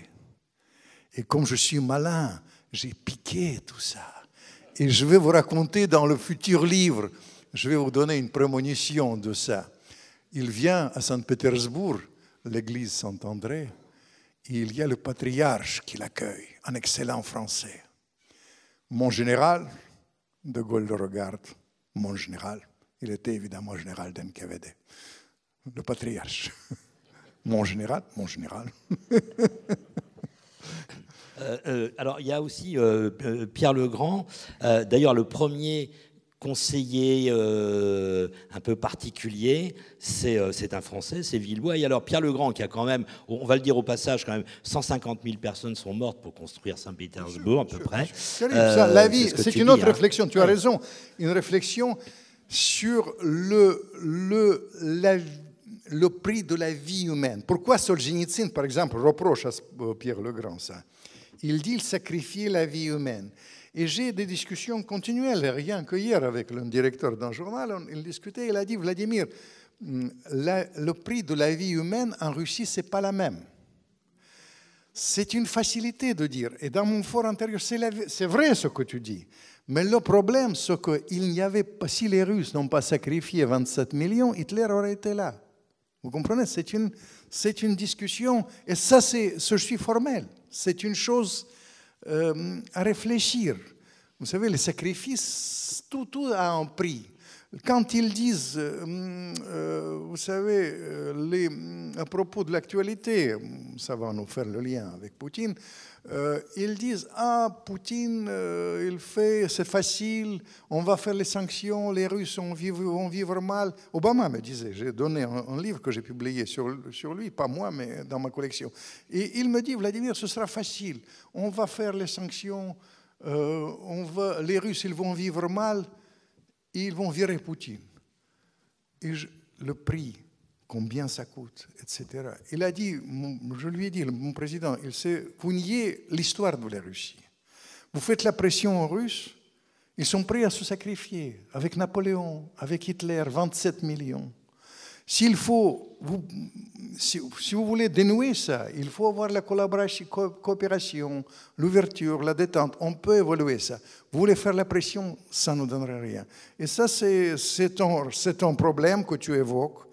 Et comme je suis malin, j'ai piqué tout ça. Et je vais vous raconter dans le futur livre, je vais vous donner une prémonition de ça. Il vient à Saint-Pétersbourg, l'église Saint-André, et il y a le patriarche qui l'accueille, un excellent français. Mon général, De Gaulle le regarde, mon général, il était évidemment général d'NKVD, le patriarche. *laughs* Mon général, mon général. *laughs* Euh, euh, alors, il y a aussi euh, Pierre Legrand, d'ailleurs le premier conseiller un peu particulier, c'est un Français, c'est Villois. Et alors Pierre Legrand, qui a quand même, on va le dire au passage, quand même 150 000 personnes sont mortes pour construire Saint-Pétersbourg à peu près. la vie, c'est une autre hein. réflexion, tu as raison, une réflexion sur le, le, le prix de la vie humaine. Pourquoi Solzhenitsyn, par exemple, reproche à Pierre Legrand ça il dit sacrifier la vie humaine. Et j'ai des discussions continuelles, rien que hier avec le directeur d'un journal, il discutait, il a dit, Vladimir, hum, le prix de la vie humaine en Russie, ce n'est pas la même. C'est une facilité de dire, et dans mon fort intérieur, c'est vrai ce que tu dis. Mais le problème, c'est qu'il n'y avait pas, si les Russes n'ont pas sacrifié 27 millions, Hitler aurait été là. Vous comprenez C'est une, une discussion, et ça, c'est je suis formel c'est une chose euh, à réfléchir. Vous savez, les sacrifices, tout, tout a un prix. Quand ils disent, euh, euh, vous savez, les, à propos de l'actualité, ça va nous faire le lien avec Poutine, euh, ils disent Ah, Poutine, euh, il fait, c'est facile, on va faire les sanctions, les Russes vont vivre, vont vivre mal. Obama me disait, j'ai donné un, livre que j'ai publié sur, lui, pas moi, mais dans ma collection. Et il me dit Vladimir, ce sera facile, on va faire les sanctions, euh, on les Russes, ils vont vivre mal, ils vont virer Poutine. Et je, le prie combien ça coûte, etc. Il a dit, je lui ai dit, mon président, il sait, vous niez l'histoire de la Russie. Vous faites la pression aux Russes, ils sont prêts à se sacrifier avec Napoléon, avec Hitler, 27 millions. S'il faut, si, vous voulez dénouer ça, il faut avoir la collaboration, coopération, l'ouverture, la détente. On peut évoluer ça. Vous voulez faire la pression, ça ne nous donnera rien. Et ça, c'est un, problème que tu évoques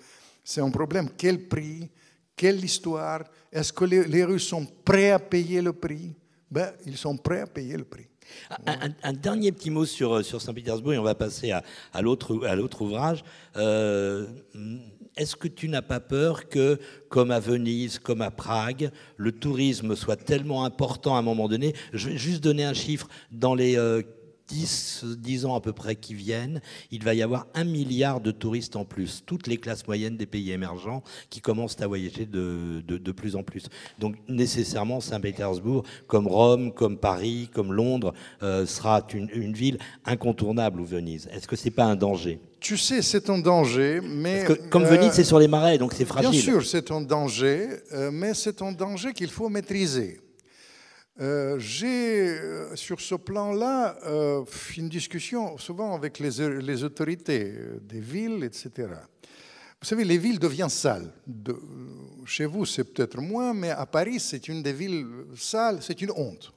c'est un problème. Quel prix Quelle histoire Est-ce que les, Russes sont prêts à payer le prix ben, Ils sont prêts à payer le prix. Un, dernier petit mot sur, euh, sur Saint-Pétersbourg et on va passer à, à l'autre ouvrage. Euh, est-ce que tu n'as pas peur que, comme à Venise, comme à Prague, le tourisme soit tellement important à un moment donné Je vais juste donner un chiffre. Dans les euh, 10, 10 ans à peu près qui viennent, il va y avoir un milliard de touristes en plus, toutes les classes moyennes des pays émergents qui commencent à voyager de, de, plus en plus. Donc nécessairement, Saint-Pétersbourg, comme Rome, comme Paris, comme Londres, euh, sera une, ville incontournable ou Venise. Est-ce que ce n'est pas un danger tu sais, c'est un danger, mais... comme Venise, euh, c'est sur les marais, donc c'est fragile. Bien sûr, c'est un danger, euh, mais c'est un danger qu'il faut maîtriser. Euh, j'ai euh, sur ce plan-là euh, une discussion souvent avec les, autorités des villes, etc. Vous savez, les villes deviennent sales. De, chez vous, c'est peut-être moins, mais à Paris, c'est une des villes sales, c'est une honte.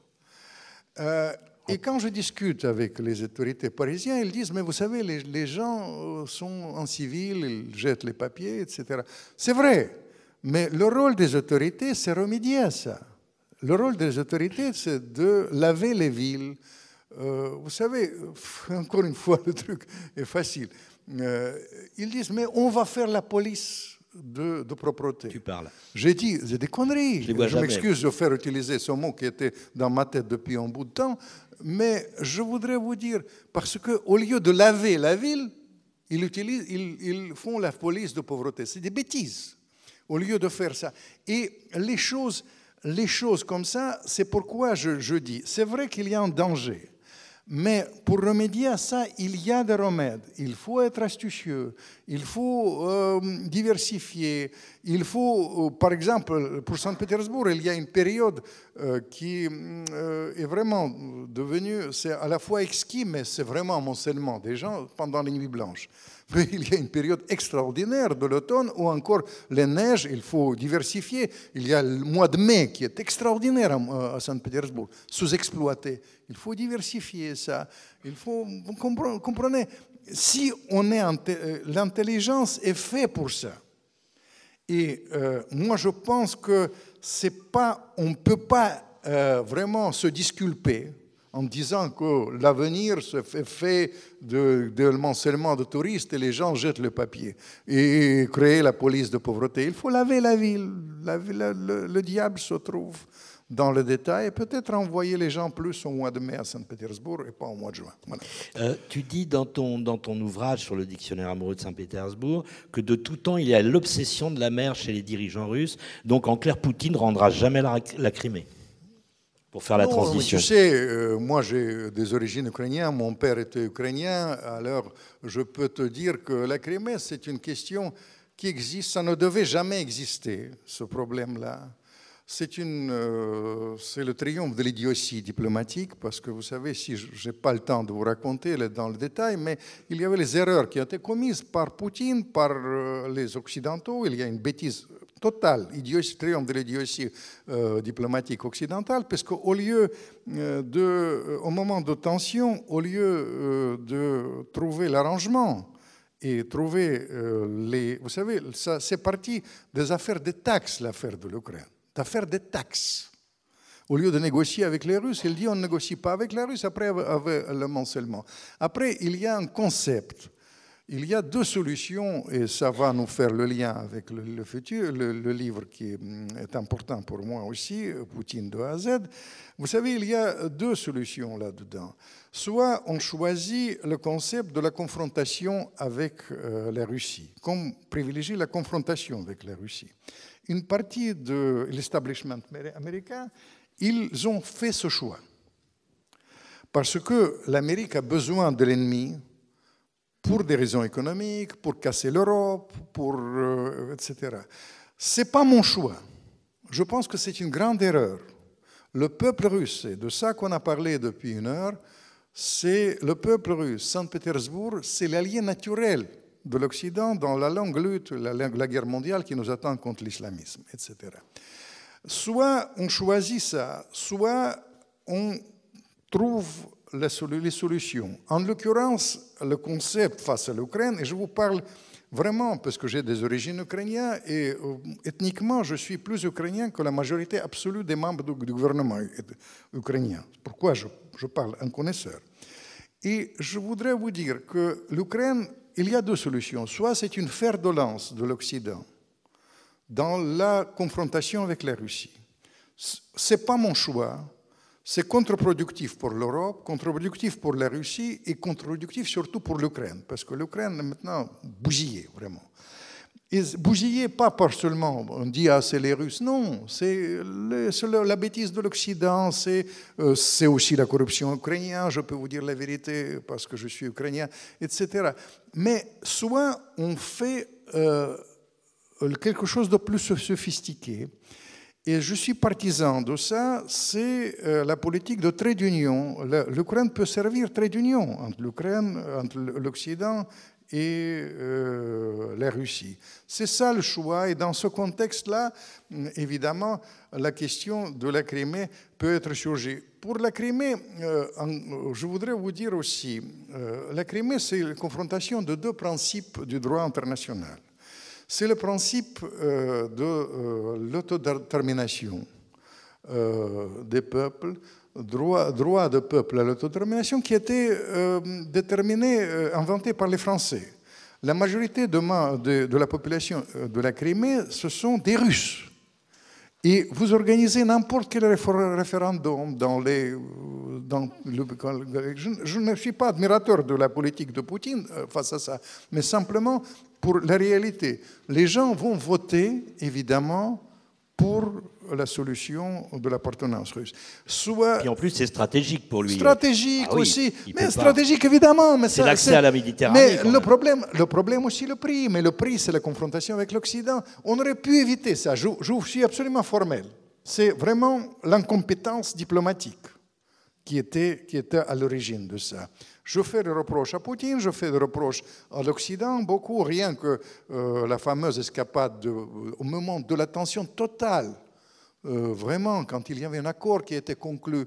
et quand je discute avec les autorités parisiennes, ils disent, mais vous savez, les, les gens sont en civil, ils jettent les papiers, etc. C'est vrai, mais le rôle des autorités, c'est remédier à ça le rôle des autorités, c'est de laver les villes. Euh, vous savez, encore une fois, *laughs* le truc est facile. Euh, ils disent, mais on va faire la police de, propreté. Tu parles. J'ai dit, c'est des conneries. Je, m'excuse de faire utiliser ce mot qui était dans ma tête depuis un bout de temps, mais je voudrais vous dire, parce qu'au lieu de laver la ville, ils, utilisent, ils, ils font la police de pauvreté. C'est des bêtises, au lieu de faire ça. Et les choses les choses comme ça, c'est pourquoi je, dis, c'est vrai qu'il y a un danger. Mais pour remédier à ça, il y a des remèdes. Il faut être astucieux, il faut euh, diversifier, il faut, euh, par exemple, pour Saint-Pétersbourg, il y a une période euh, qui est vraiment devenue, c'est à la fois exquis, mais c'est vraiment un des gens pendant les nuits blanches. *laughs* il y a une période extraordinaire de l'automne où encore les neiges, il faut diversifier. Il y a le mois de mai qui est extraordinaire à euh, Saint-Pétersbourg, sous-exploité. Il faut diversifier ça. Il faut, vous comprenez, si on est, euh, l'intelligence est faite pour ça. Et euh, moi, je pense que c'est pas, on ne peut pas vraiment se disculper en disant que l'avenir se fait, de, de, seulement de touristes et les gens jettent le papier et créer la police de pauvreté. Il faut laver la ville. La, le, diable se trouve dans le détail et peut-être envoyer les gens plus au mois de mai à Saint-Pétersbourg et pas au mois de juin. Euh, tu dis dans ton, dans ton ouvrage sur le dictionnaire amoureux de Saint-Pétersbourg que de tout temps, il y a l'obsession de la mer chez les dirigeants russes. Donc en clair, Poutine rendra jamais la Crimée pour faire la transition. Tu sais, euh, moi j'ai des origines ukrainiennes, mon père était ukrainien, alors je peux te dire que la Crimée, c'est une question qui existe, ça ne devait jamais exister, ce problème-là. C'est euh, c'est le triomphe de l'idiotie diplomatique, parce que vous savez, si je n'ai pas le temps de vous raconter dans le détail, mais il y avait les erreurs qui ont été commises par Poutine, par euh, les Occidentaux, il y a une bêtise Total, triomphe de l'idiotie euh, diplomatique occidentale, parce qu'au lieu euh, de, euh, au moment de tension, au lieu de trouver l'arrangement et trouver les... Vous savez, ça, c'est parti des affaires de taxes, l'affaire de l'Ukraine, d'affaires des taxes. Au lieu de négocier avec les Russes, il dit on ne négocie pas avec les Russes, après avec le seulement. Après, il y a un concept il y a deux solutions, et ça va nous faire le lien avec le, futur, le, livre qui mm, est important pour moi aussi, Poutine de A à Z. Vous savez, il y a deux solutions là-dedans. Soit on choisit le concept de la confrontation avec euh, la Russie, comme privilégier la confrontation avec la Russie. Une partie de l'establishment américain, ils ont fait ce choix. Parce que l'Amérique a besoin de l'ennemi pour des raisons économiques, pour casser l'Europe, pour Ce euh, etc. C'est pas mon choix. Je pense que c'est une grande erreur. Le peuple russe, et de ça qu'on a parlé depuis une heure, c'est le peuple russe. Saint-Pétersbourg, c'est l'allié naturel de l'Occident dans la longue lutte, la, la guerre mondiale qui nous attend contre l'islamisme, etc. Soit on choisit ça, soit on trouve les solutions. En l'occurrence, le concept face à l'Ukraine, et je vous parle vraiment parce que j'ai des origines ukrainiennes et euh, ethniquement, je suis plus ukrainien que la majorité absolue des membres du, gouvernement ukrainien. Pourquoi je, je parle un connaisseur Et je voudrais vous dire que l'Ukraine, il y a deux solutions. Soit c'est une fer de lance de l'Occident dans la confrontation avec la Russie. Ce n'est pas mon choix c'est contre-productif pour l'Europe, contre-productif pour la Russie et contre-productif surtout pour l'Ukraine, parce que l'Ukraine est maintenant bousillée, vraiment. Et bousillée pas par seulement, on dit, ah, c'est les Russes, non, c'est la bêtise de l'Occident, euh, c'est aussi la corruption ukrainienne, je peux vous dire la vérité parce que je suis ukrainien, etc. Mais soit on fait euh, quelque chose de plus sophistiqué, et je suis partisan de ça, c'est euh, la politique de trait d'union. L'Ukraine peut servir trait d'union entre l'Ukraine, entre l'Occident et euh, la Russie. C'est ça le choix. Et dans ce contexte-là, mm, évidemment, la question de la Crimée peut être surgée. Pour la Crimée, euh, je voudrais vous dire aussi, la Crimée, c'est la confrontation de deux principes du droit international. C'est le principe euh, de euh, l'autodétermination euh, des peuples, droit, de peuple à l'autodétermination qui a été déterminé, inventé par les Français. La majorité de la population de la Crimée, ce sont des Russes. Et vous organisez n'importe quel référendum dans les... Dans le, je, ne suis pas admirateur de la politique de Poutine euh, face à ça, mais simplement pour la réalité. Les gens vont voter, évidemment, pour la solution de l'appartenance russe. Soit et en plus, c'est stratégique pour lui. Stratégique ah aussi. Mais stratégique, évidemment. Mais c'est l'accès à la Méditerranée. Mais le problème, le problème aussi, le prix. Mais le prix, c'est la confrontation avec l'Occident. On aurait pu éviter ça. Je, suis absolument formel. C'est vraiment l'incompétence diplomatique qui était, qui était à l'origine de ça. Je fais des reproches à Poutine, je fais des reproches à l'Occident, beaucoup, rien que euh, la fameuse escapade au moment de la tension totale euh, vraiment, quand il y avait un accord qui était conclu,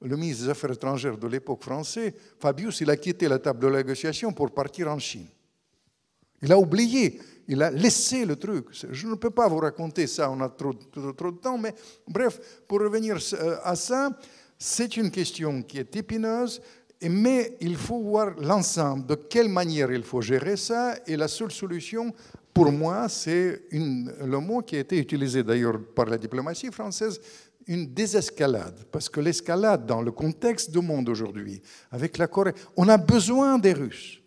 le ministre des Affaires étrangères de l'époque français, Fabius, il a quitté la table de négociation pour partir en Chine. Il a oublié, il a laissé le truc. Je ne peux pas vous raconter ça, on a trop, trop, trop de temps, mais bref, pour revenir euh, à ça, c'est une question qui est épineuse, mais il faut voir l'ensemble, de quelle manière il faut gérer ça, et la seule solution pour moi, c'est le mot qui a été utilisé d'ailleurs par la diplomatie française, une désescalade. Parce que l'escalade, dans le contexte du monde aujourd'hui, avec la Corée, on a besoin des Russes.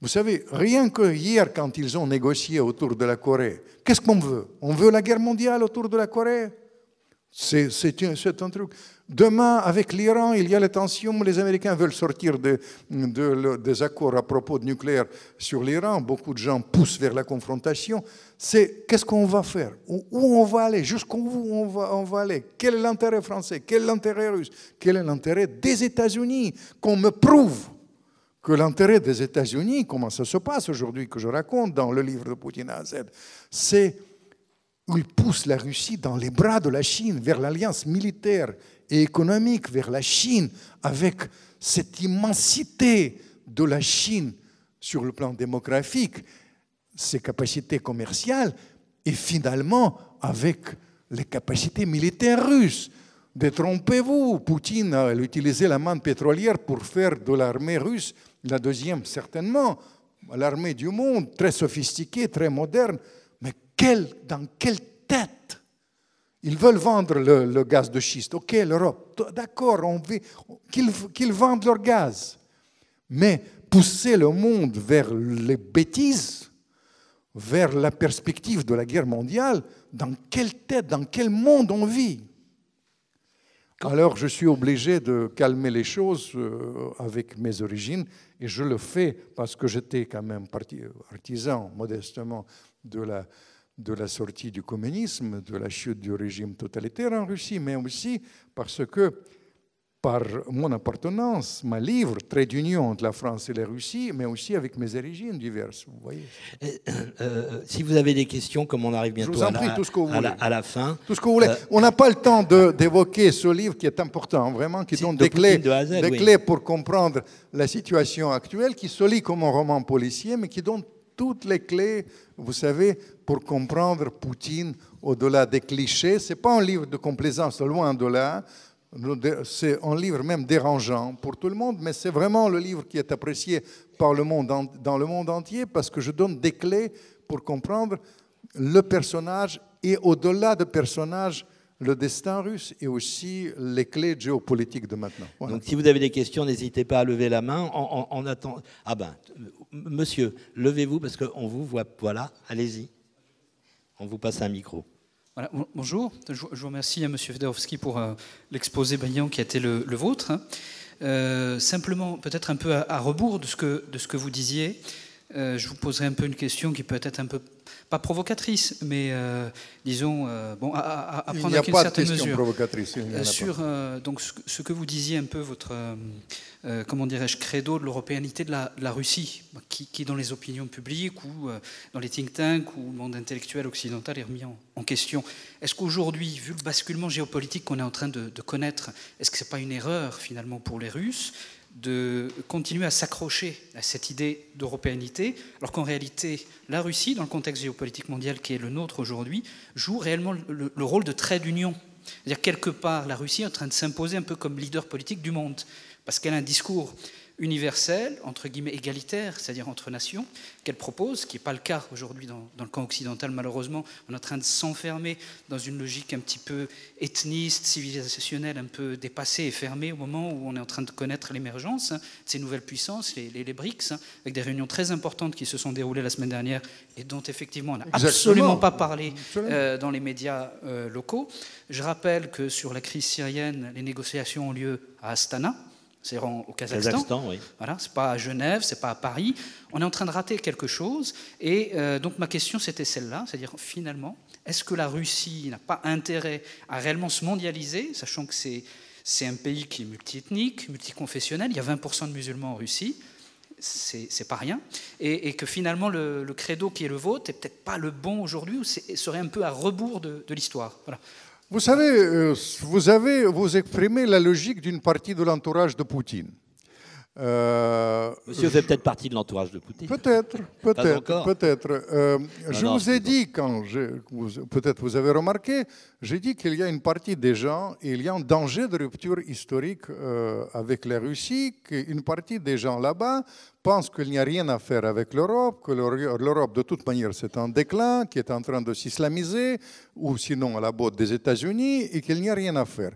Vous savez, rien que hier, quand ils ont négocié autour de la Corée, qu'est-ce qu'on veut On veut la guerre mondiale autour de la Corée c'est un truc. Demain, avec l'Iran, il y a les tensions. Les Américains veulent sortir des accords à propos de nucléaire sur l'Iran. Beaucoup de gens poussent vers la confrontation. C'est qu'est-ce qu'on va faire Où on va aller Jusqu'où on va, on va aller Quel est l'intérêt français Quel est l'intérêt russe Quel est l'intérêt des États-Unis Qu'on me prouve que l'intérêt des États-Unis, comment ça se passe aujourd'hui, que je raconte dans le livre de Poutine à c'est il pousse la Russie dans les bras de la Chine vers l'alliance militaire et économique, vers la Chine, avec cette immensité de la Chine sur le plan démographique, ses capacités commerciales, et finalement avec les capacités militaires russes. Détrompez-vous, Poutine a utilisé la manne pétrolière pour faire de l'armée russe, la deuxième certainement, l'armée du monde, très sophistiquée, très moderne, dans quelle tête ils veulent vendre le, gaz de schiste. Ok, l'Europe, d'accord, qu'ils vendent leur gaz. Mais pousser le monde vers les bêtises, vers la perspective de la guerre mondiale, dans quelle tête, dans quel monde on vit alors je suis obligé de calmer les choses euh, avec mes origines et je le fais parce que j'étais quand même artisan modestement de la, de la sortie du communisme, de la chute du régime totalitaire en Russie, mais aussi parce que par mon appartenance, ma livre, trait d'union entre la France et la Russie, mais aussi avec mes origines diverses. Vous voyez. Euh, euh, si vous avez des questions, comme on arrive bientôt à, la, fin. Tout ce que vous voulez. Euh, on n'a pas le temps d'évoquer ce livre qui est important, hein, vraiment, qui donne des, clés, des clés pour comprendre la situation actuelle, qui se lit comme un roman policier, mais qui donne toutes les clés, vous savez, pour comprendre Poutine au-delà des clichés. C'est pas un livre de complaisance, loin de là. C'est un livre même dérangeant pour tout le monde, mais c'est vraiment le livre qui est apprécié par le monde, dans le monde entier parce que je donne des clés pour comprendre le personnage et au-delà de personnages le destin russe et aussi les clés géopolitiques de maintenant. Donc si vous avez des questions, n'hésitez pas à lever la main. En Ah ben, monsieur, levez-vous parce qu'on vous voit. Voilà, allez-y. On vous passe un micro. Voilà, bonjour. Je vous remercie à hein, monsieur Fedorovski pour euh, l'exposé brillant qui a été le, vôtre. Hein. Euh, simplement, peut-être un peu à, rebours de ce que, de ce que vous disiez, euh, je vous poserai un peu une question qui peut être un peu pas provocatrice, mais euh, disons, euh, bon, à, à, à prendre une certaine mesure. Il sur donc ce, que vous disiez un peu votre, euh, comment dirais-je, credo de l'européanité de, la, Russie, qui, dans les opinions publiques ou dans les think tanks ou le monde intellectuel occidental est remis en, question. Est-ce qu'aujourd'hui, vu le basculement géopolitique qu'on est en train de, connaître, est-ce que n'est pas une erreur finalement pour les Russes de continuer à s'accrocher à cette idée d'européanité, alors qu'en réalité, la Russie, dans le contexte géopolitique mondial qui est le nôtre aujourd'hui, joue réellement le, rôle de trait d'union. C'est-à-dire, quelque part, la Russie est en train de s'imposer un peu comme leader politique du monde, parce qu'elle a un discours universelle, entre guillemets égalitaire, c'est-à-dire entre nations, qu'elle propose, qui n'est pas le cas aujourd'hui dans, le camp occidental, malheureusement. On est en train de s'enfermer dans une logique un petit peu ethniste, civilisationnelle, un peu dépassée et fermée au moment où on est en train de connaître l'émergence hein, de ces nouvelles puissances, les, BRICS, hein, avec des réunions très importantes qui se sont déroulées la semaine dernière et dont effectivement on n'a absolument pas parlé euh, dans les médias euh, locaux. Je rappelle que sur la crise syrienne, les négociations ont lieu à Astana, c'est au Kazakhstan. Voilà, c'est pas à Genève, c'est pas à Paris. On est en train de rater quelque chose. Et euh, donc ma question c'était celle-là, c'est-à-dire finalement, est-ce que la Russie n'a pas intérêt à réellement se mondialiser, sachant que c'est c'est un pays qui est multiethnique, multiconfessionnel. Il y a 20% de musulmans en Russie. C'est pas rien. Et, et que finalement, le, le, credo qui est le vôtre n'est peut-être pas le bon aujourd'hui, ou serait un peu à rebours de, de l'histoire. Voilà. Vous savez, euh, vous avez, vous exprimez la logique d'une partie de l'entourage de Poutine. Euh, Monsieur fait peut-être partie de l'entourage de Poutine. Peut-être, peut-être, peut-être. Euh, je vous ai dit, quand peut-être vous avez remarqué, j'ai dit qu'il y a une partie des gens, il y a un danger de rupture historique avec la Russie, qu'une partie des gens là-bas pense qu'il n'y a rien à faire avec l'Europe, que l'Europe, de toute manière, c'est en déclin, qui est en train de s'islamiser, ou sinon à la botte des États-Unis, et qu'il n'y a rien à faire.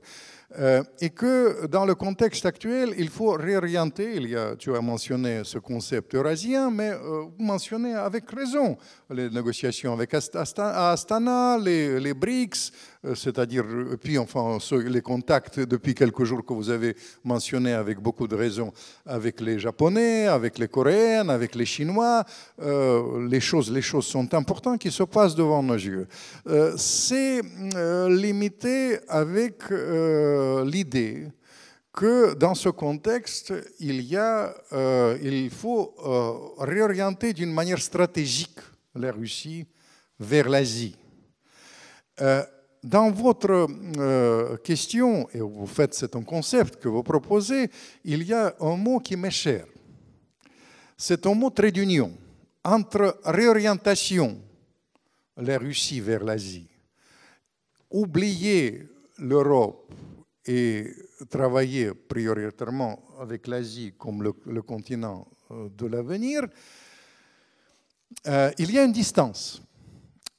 Euh, et que dans le contexte actuel, il faut réorienter. Il y a, tu as mentionné ce concept eurasien, mais vous euh, mentionnez avec raison les négociations avec Astana, les BRICS, euh, c'est-à-dire, euh, puis enfin, les contacts depuis quelques jours que vous avez mentionné avec beaucoup de raisons, avec les Japonais, avec les Coréens, avec les Chinois, euh, les, choses, les choses sont importantes qui se passent devant nos yeux. C'est limité avec l'idée que dans ce contexte, il, y a, il faut réorienter d'une manière stratégique la Russie vers l'Asie dans votre euh, question, et vous faites, c'est un concept que vous proposez, il y a un mot qui m'est cher. C'est un mot très d'union entre réorientation, la Russie vers l'Asie, oublier l'Europe et travailler prioritairement avec l'Asie comme le, continent euh, de l'avenir, euh, il y a une distance.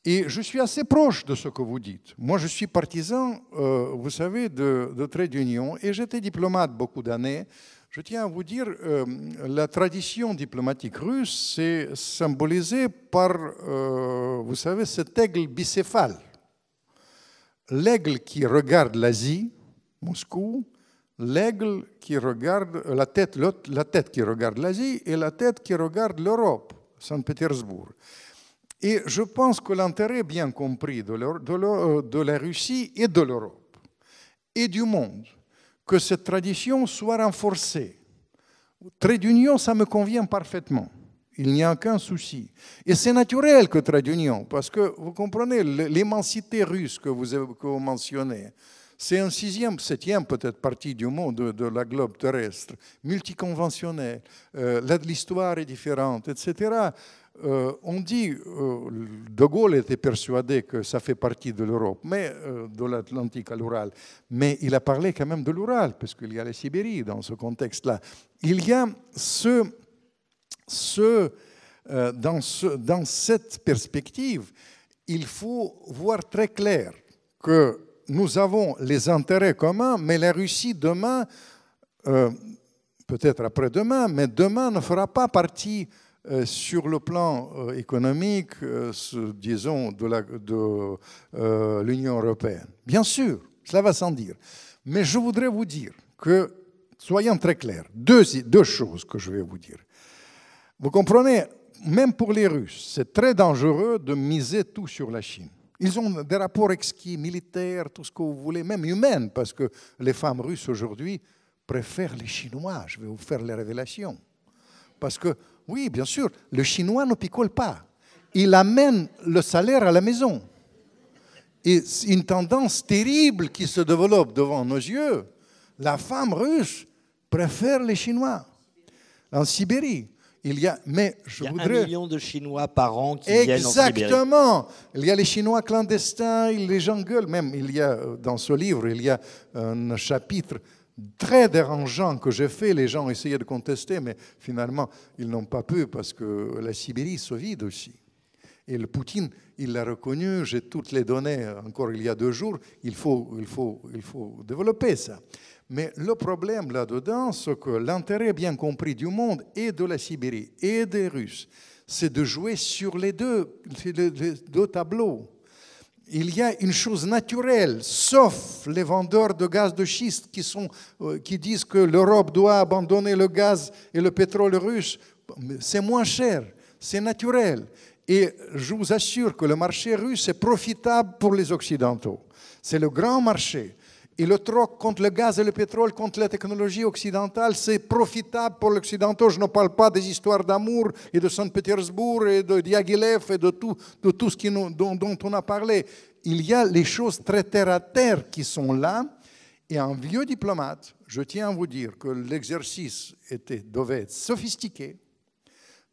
Et je suis assez proche de ce que vous dites. Moi, je suis partisan, euh, vous savez, de, de trait d'union, et j'étais diplomate beaucoup d'années. Je tiens à vous dire, euh, la tradition diplomatique russe, c'est symbolisée par, euh, vous savez, cet aigle bicéphale. L'aigle qui regarde l'Asie, Moscou, l'aigle qui regarde la tête, la tête qui regarde l'Asie et la tête qui regarde l'Europe, Saint-Pétersbourg. Et je pense que l'intérêt bien compris euh, de, la Russie et de l'Europe et du monde, que cette tradition soit renforcée. Trait d'union, ça me convient parfaitement. Il n'y a aucun souci. Et c'est naturel que trait d'union, parce que vous comprenez, l'immensité russe que vous, mentionnez, c'est un sixième, septième peut-être partie du monde, de, la globe terrestre, multiconventionnelle, euh, l'histoire est différente, etc. Euh, on dit, euh, De Gaulle était persuadé que ça fait partie de l'Europe, mais euh, de l'Atlantique à l'Oural. Mais il a parlé quand même de l'Oural, parce qu'il y a la Sibérie dans ce contexte-là. Il y a ce, dans, ce, dans cette perspective, il faut voir très clair que nous avons les intérêts communs, mais la Russie demain, peut-être après-demain, mais demain ne fera pas partie euh, sur le plan euh, économique, euh, disons, de l'Union européenne. Bien sûr, cela va sans dire. Mais je voudrais vous dire que, soyons très clairs, deux, choses que je vais vous dire. Vous comprenez, même pour les Russes, c'est très dangereux de miser tout sur la Chine. Ils ont des rapports exquis, militaires, tout ce que vous voulez, même humains, parce que les femmes russes aujourd'hui préfèrent les Chinois. Je vais vous faire les révélations. Parce que, oui, bien sûr, le Chinois ne picole pas. Il amène le salaire à la maison. Et c'est une tendance terrible qui se développe devant nos yeux. La femme russe préfère les Chinois. En Sibérie, il y a, mais je il voudrais... un million de Chinois par an qui Exactement. viennent Exactement. Il y a les Chinois clandestins, les gens gueulent. Même il y a euh, dans ce livre, il y a un chapitre très dérangeant que j'ai fait. Les gens ont essayé de contester, mais finalement, ils n'ont pas pu parce que la Sibérie se vide aussi. Et le Poutine, il l'a reconnu, j'ai toutes les données encore il y a deux jours, il faut, il faut, il faut développer ça. Mais le problème là-dedans, c'est que l'intérêt bien compris du monde et de la Sibérie et des Russes, c'est de jouer sur les deux, les deux tableaux il y a une chose naturelle, sauf les vendeurs de gaz de schiste qui, euh, disent que l'Europe doit abandonner le gaz et le pétrole russe. C'est moins cher, c'est naturel. Et je vous assure que le marché russe est profitable pour les Occidentaux. C'est le grand marché. Et le troc contre le gaz et le pétrole, contre la technologie occidentale, c'est profitable pour l'Occidentaux. Je ne parle pas des histoires d'amour et de Saint-Pétersbourg et de Diaghilev et de tout, de tout ce qui nous, dont, dont, on a parlé. Il y a les choses très terre-à-terre qui sont là. Et un vieux diplomate, je tiens à vous dire que l'exercice était, devait être sophistiqué,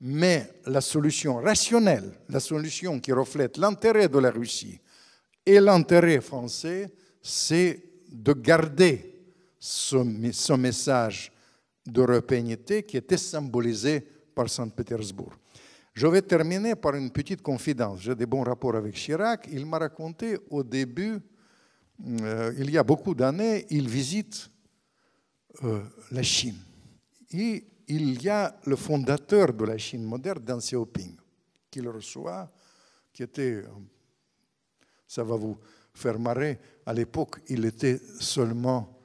mais la solution rationnelle, la solution qui reflète l'intérêt de la Russie et l'intérêt français, c'est de garder ce, message d'européenité qui était symbolisé par Saint-Pétersbourg. Je vais terminer par une petite confidence. J'ai des bons rapports avec Chirac. Il m'a raconté au début, euh, il y a beaucoup d'années, il visite euh, la Chine. Et il y a le fondateur de la Chine moderne, Deng Xiaoping, qu'il reçoit, qui était, euh, ça va vous Fermaré, à l'époque, il était seulement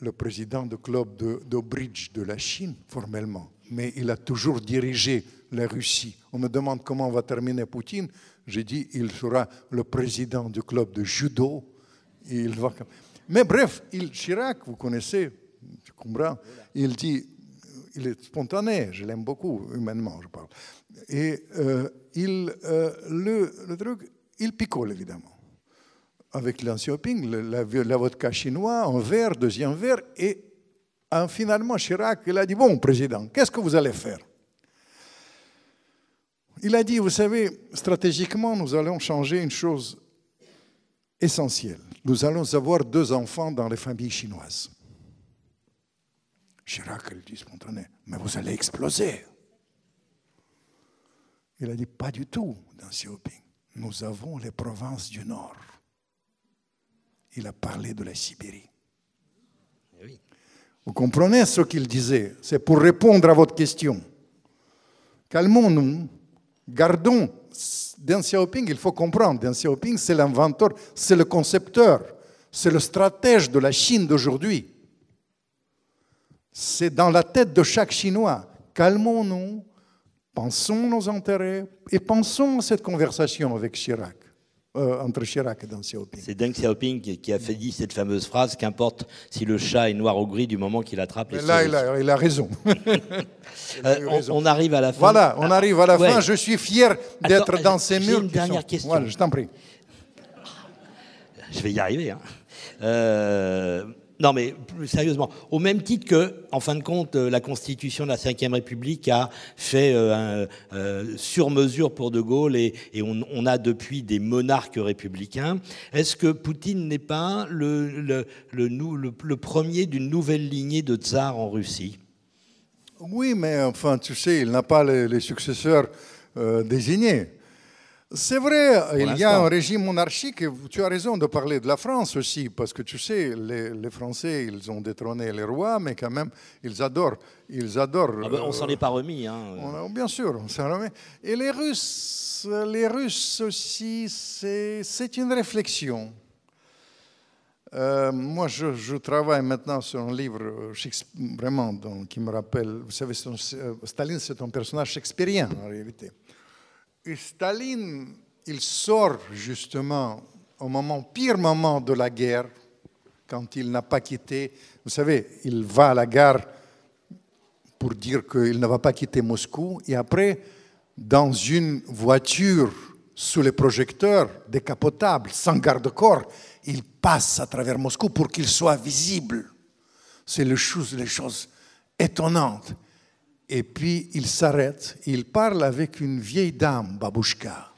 le président du club de, de, bridge de la Chine, formellement, mais il a toujours dirigé la Russie. On me demande comment va terminer Poutine. J'ai dit, il sera le président du club de judo. il va... Mais bref, il, Chirac, vous connaissez, comprends. il dit, il est spontané, je l'aime beaucoup, humainement, je parle. Et euh, il, euh, le, le truc, il picole, évidemment avec l'ancioping, la, la, vodka chinoise, un verre, deuxième verre, et hein, finalement Chirac, il a dit, bon, président, qu'est-ce que vous allez faire Il a dit, vous savez, stratégiquement, nous allons changer une chose essentielle. Nous allons avoir deux enfants dans les familles chinoises. Chirac, il dit spontané, mais vous allez exploser. Il a dit, pas du tout, dans Xiaoping. Nous avons les provinces du Nord il a parlé de la Sibérie. Eh Vous comprenez ce qu'il disait C'est pour répondre à votre question. Calmons-nous, gardons. Deng Xiaoping, il faut comprendre, Deng Xiaoping, c'est l'inventeur, c'est le concepteur, c'est le stratège de la Chine d'aujourd'hui. C'est dans la tête de chaque Chinois. Calmons-nous, pensons nos intérêts et pensons à cette conversation avec Chirac. Euh, entre Chirac et Deng Xiaoping. C'est Deng Xiaoping qui a fait dit cette fameuse phrase qu'importe si le chat est noir ou gris du moment qu'il attrape les là, il a, *laughs* euh, raison. On, arrive à la fin. Voilà, on arrive à la fin. Je suis fier d'être dans ces murs. Une dernière question. je t'en prie. Je vais y arriver. Hein. Euh, non, mais plus sérieusement, au même titre que, en fin de compte, euh, la Constitution de la Ve République a fait euh, un, euh, sur mesure pour De Gaulle et, on, a depuis des monarques républicains, est-ce que Poutine n'est pas le, premier d'une nouvelle lignée de tsars en Russie Oui, mais enfin, tu sais, il n'a pas les, successeurs désignés. C'est vrai, il y a un régime monarchique et tu as raison de parler de la France aussi, parce que tu sais, les, Français, ils ont détrôné les rois, mais quand même, ils adorent. Ils adorent ah ben, on s'en est pas remis. Hein. Euh, bien sûr, on s'en remet. Et les Russes, les Russes aussi, c'est une réflexion. Euh, moi, je, travaille maintenant sur un livre euh, vraiment donc, qui me rappelle, vous savez, Staline, c'est un personnage shakespearien en réalité. Staline, il sort justement au moment, pire moment de la guerre, quand il n'a pas quitté. Vous savez, il va à la gare pour dire qu'il ne va pas quitter Moscou. Et après, dans une voiture sous les projecteurs, décapotable, sans garde-corps, il passe à travers Moscou pour qu'il soit visible. C'est les choses étonnantes. Et puis il s'arrête, il parle avec une vieille dame, Babouchka,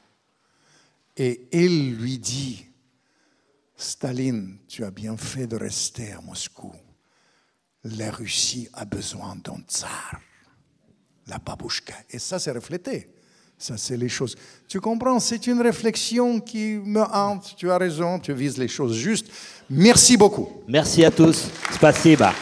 et elle lui dit, Staline, tu as bien fait de rester à Moscou. La Russie a besoin d'un tsar, la babouchka. Et ça, c'est reflété. Ça, c'est les choses. Tu comprends, c'est une réflexion qui me hante. Tu as raison, tu vises les choses justes. Merci beaucoup. Merci à tous. Spasiba.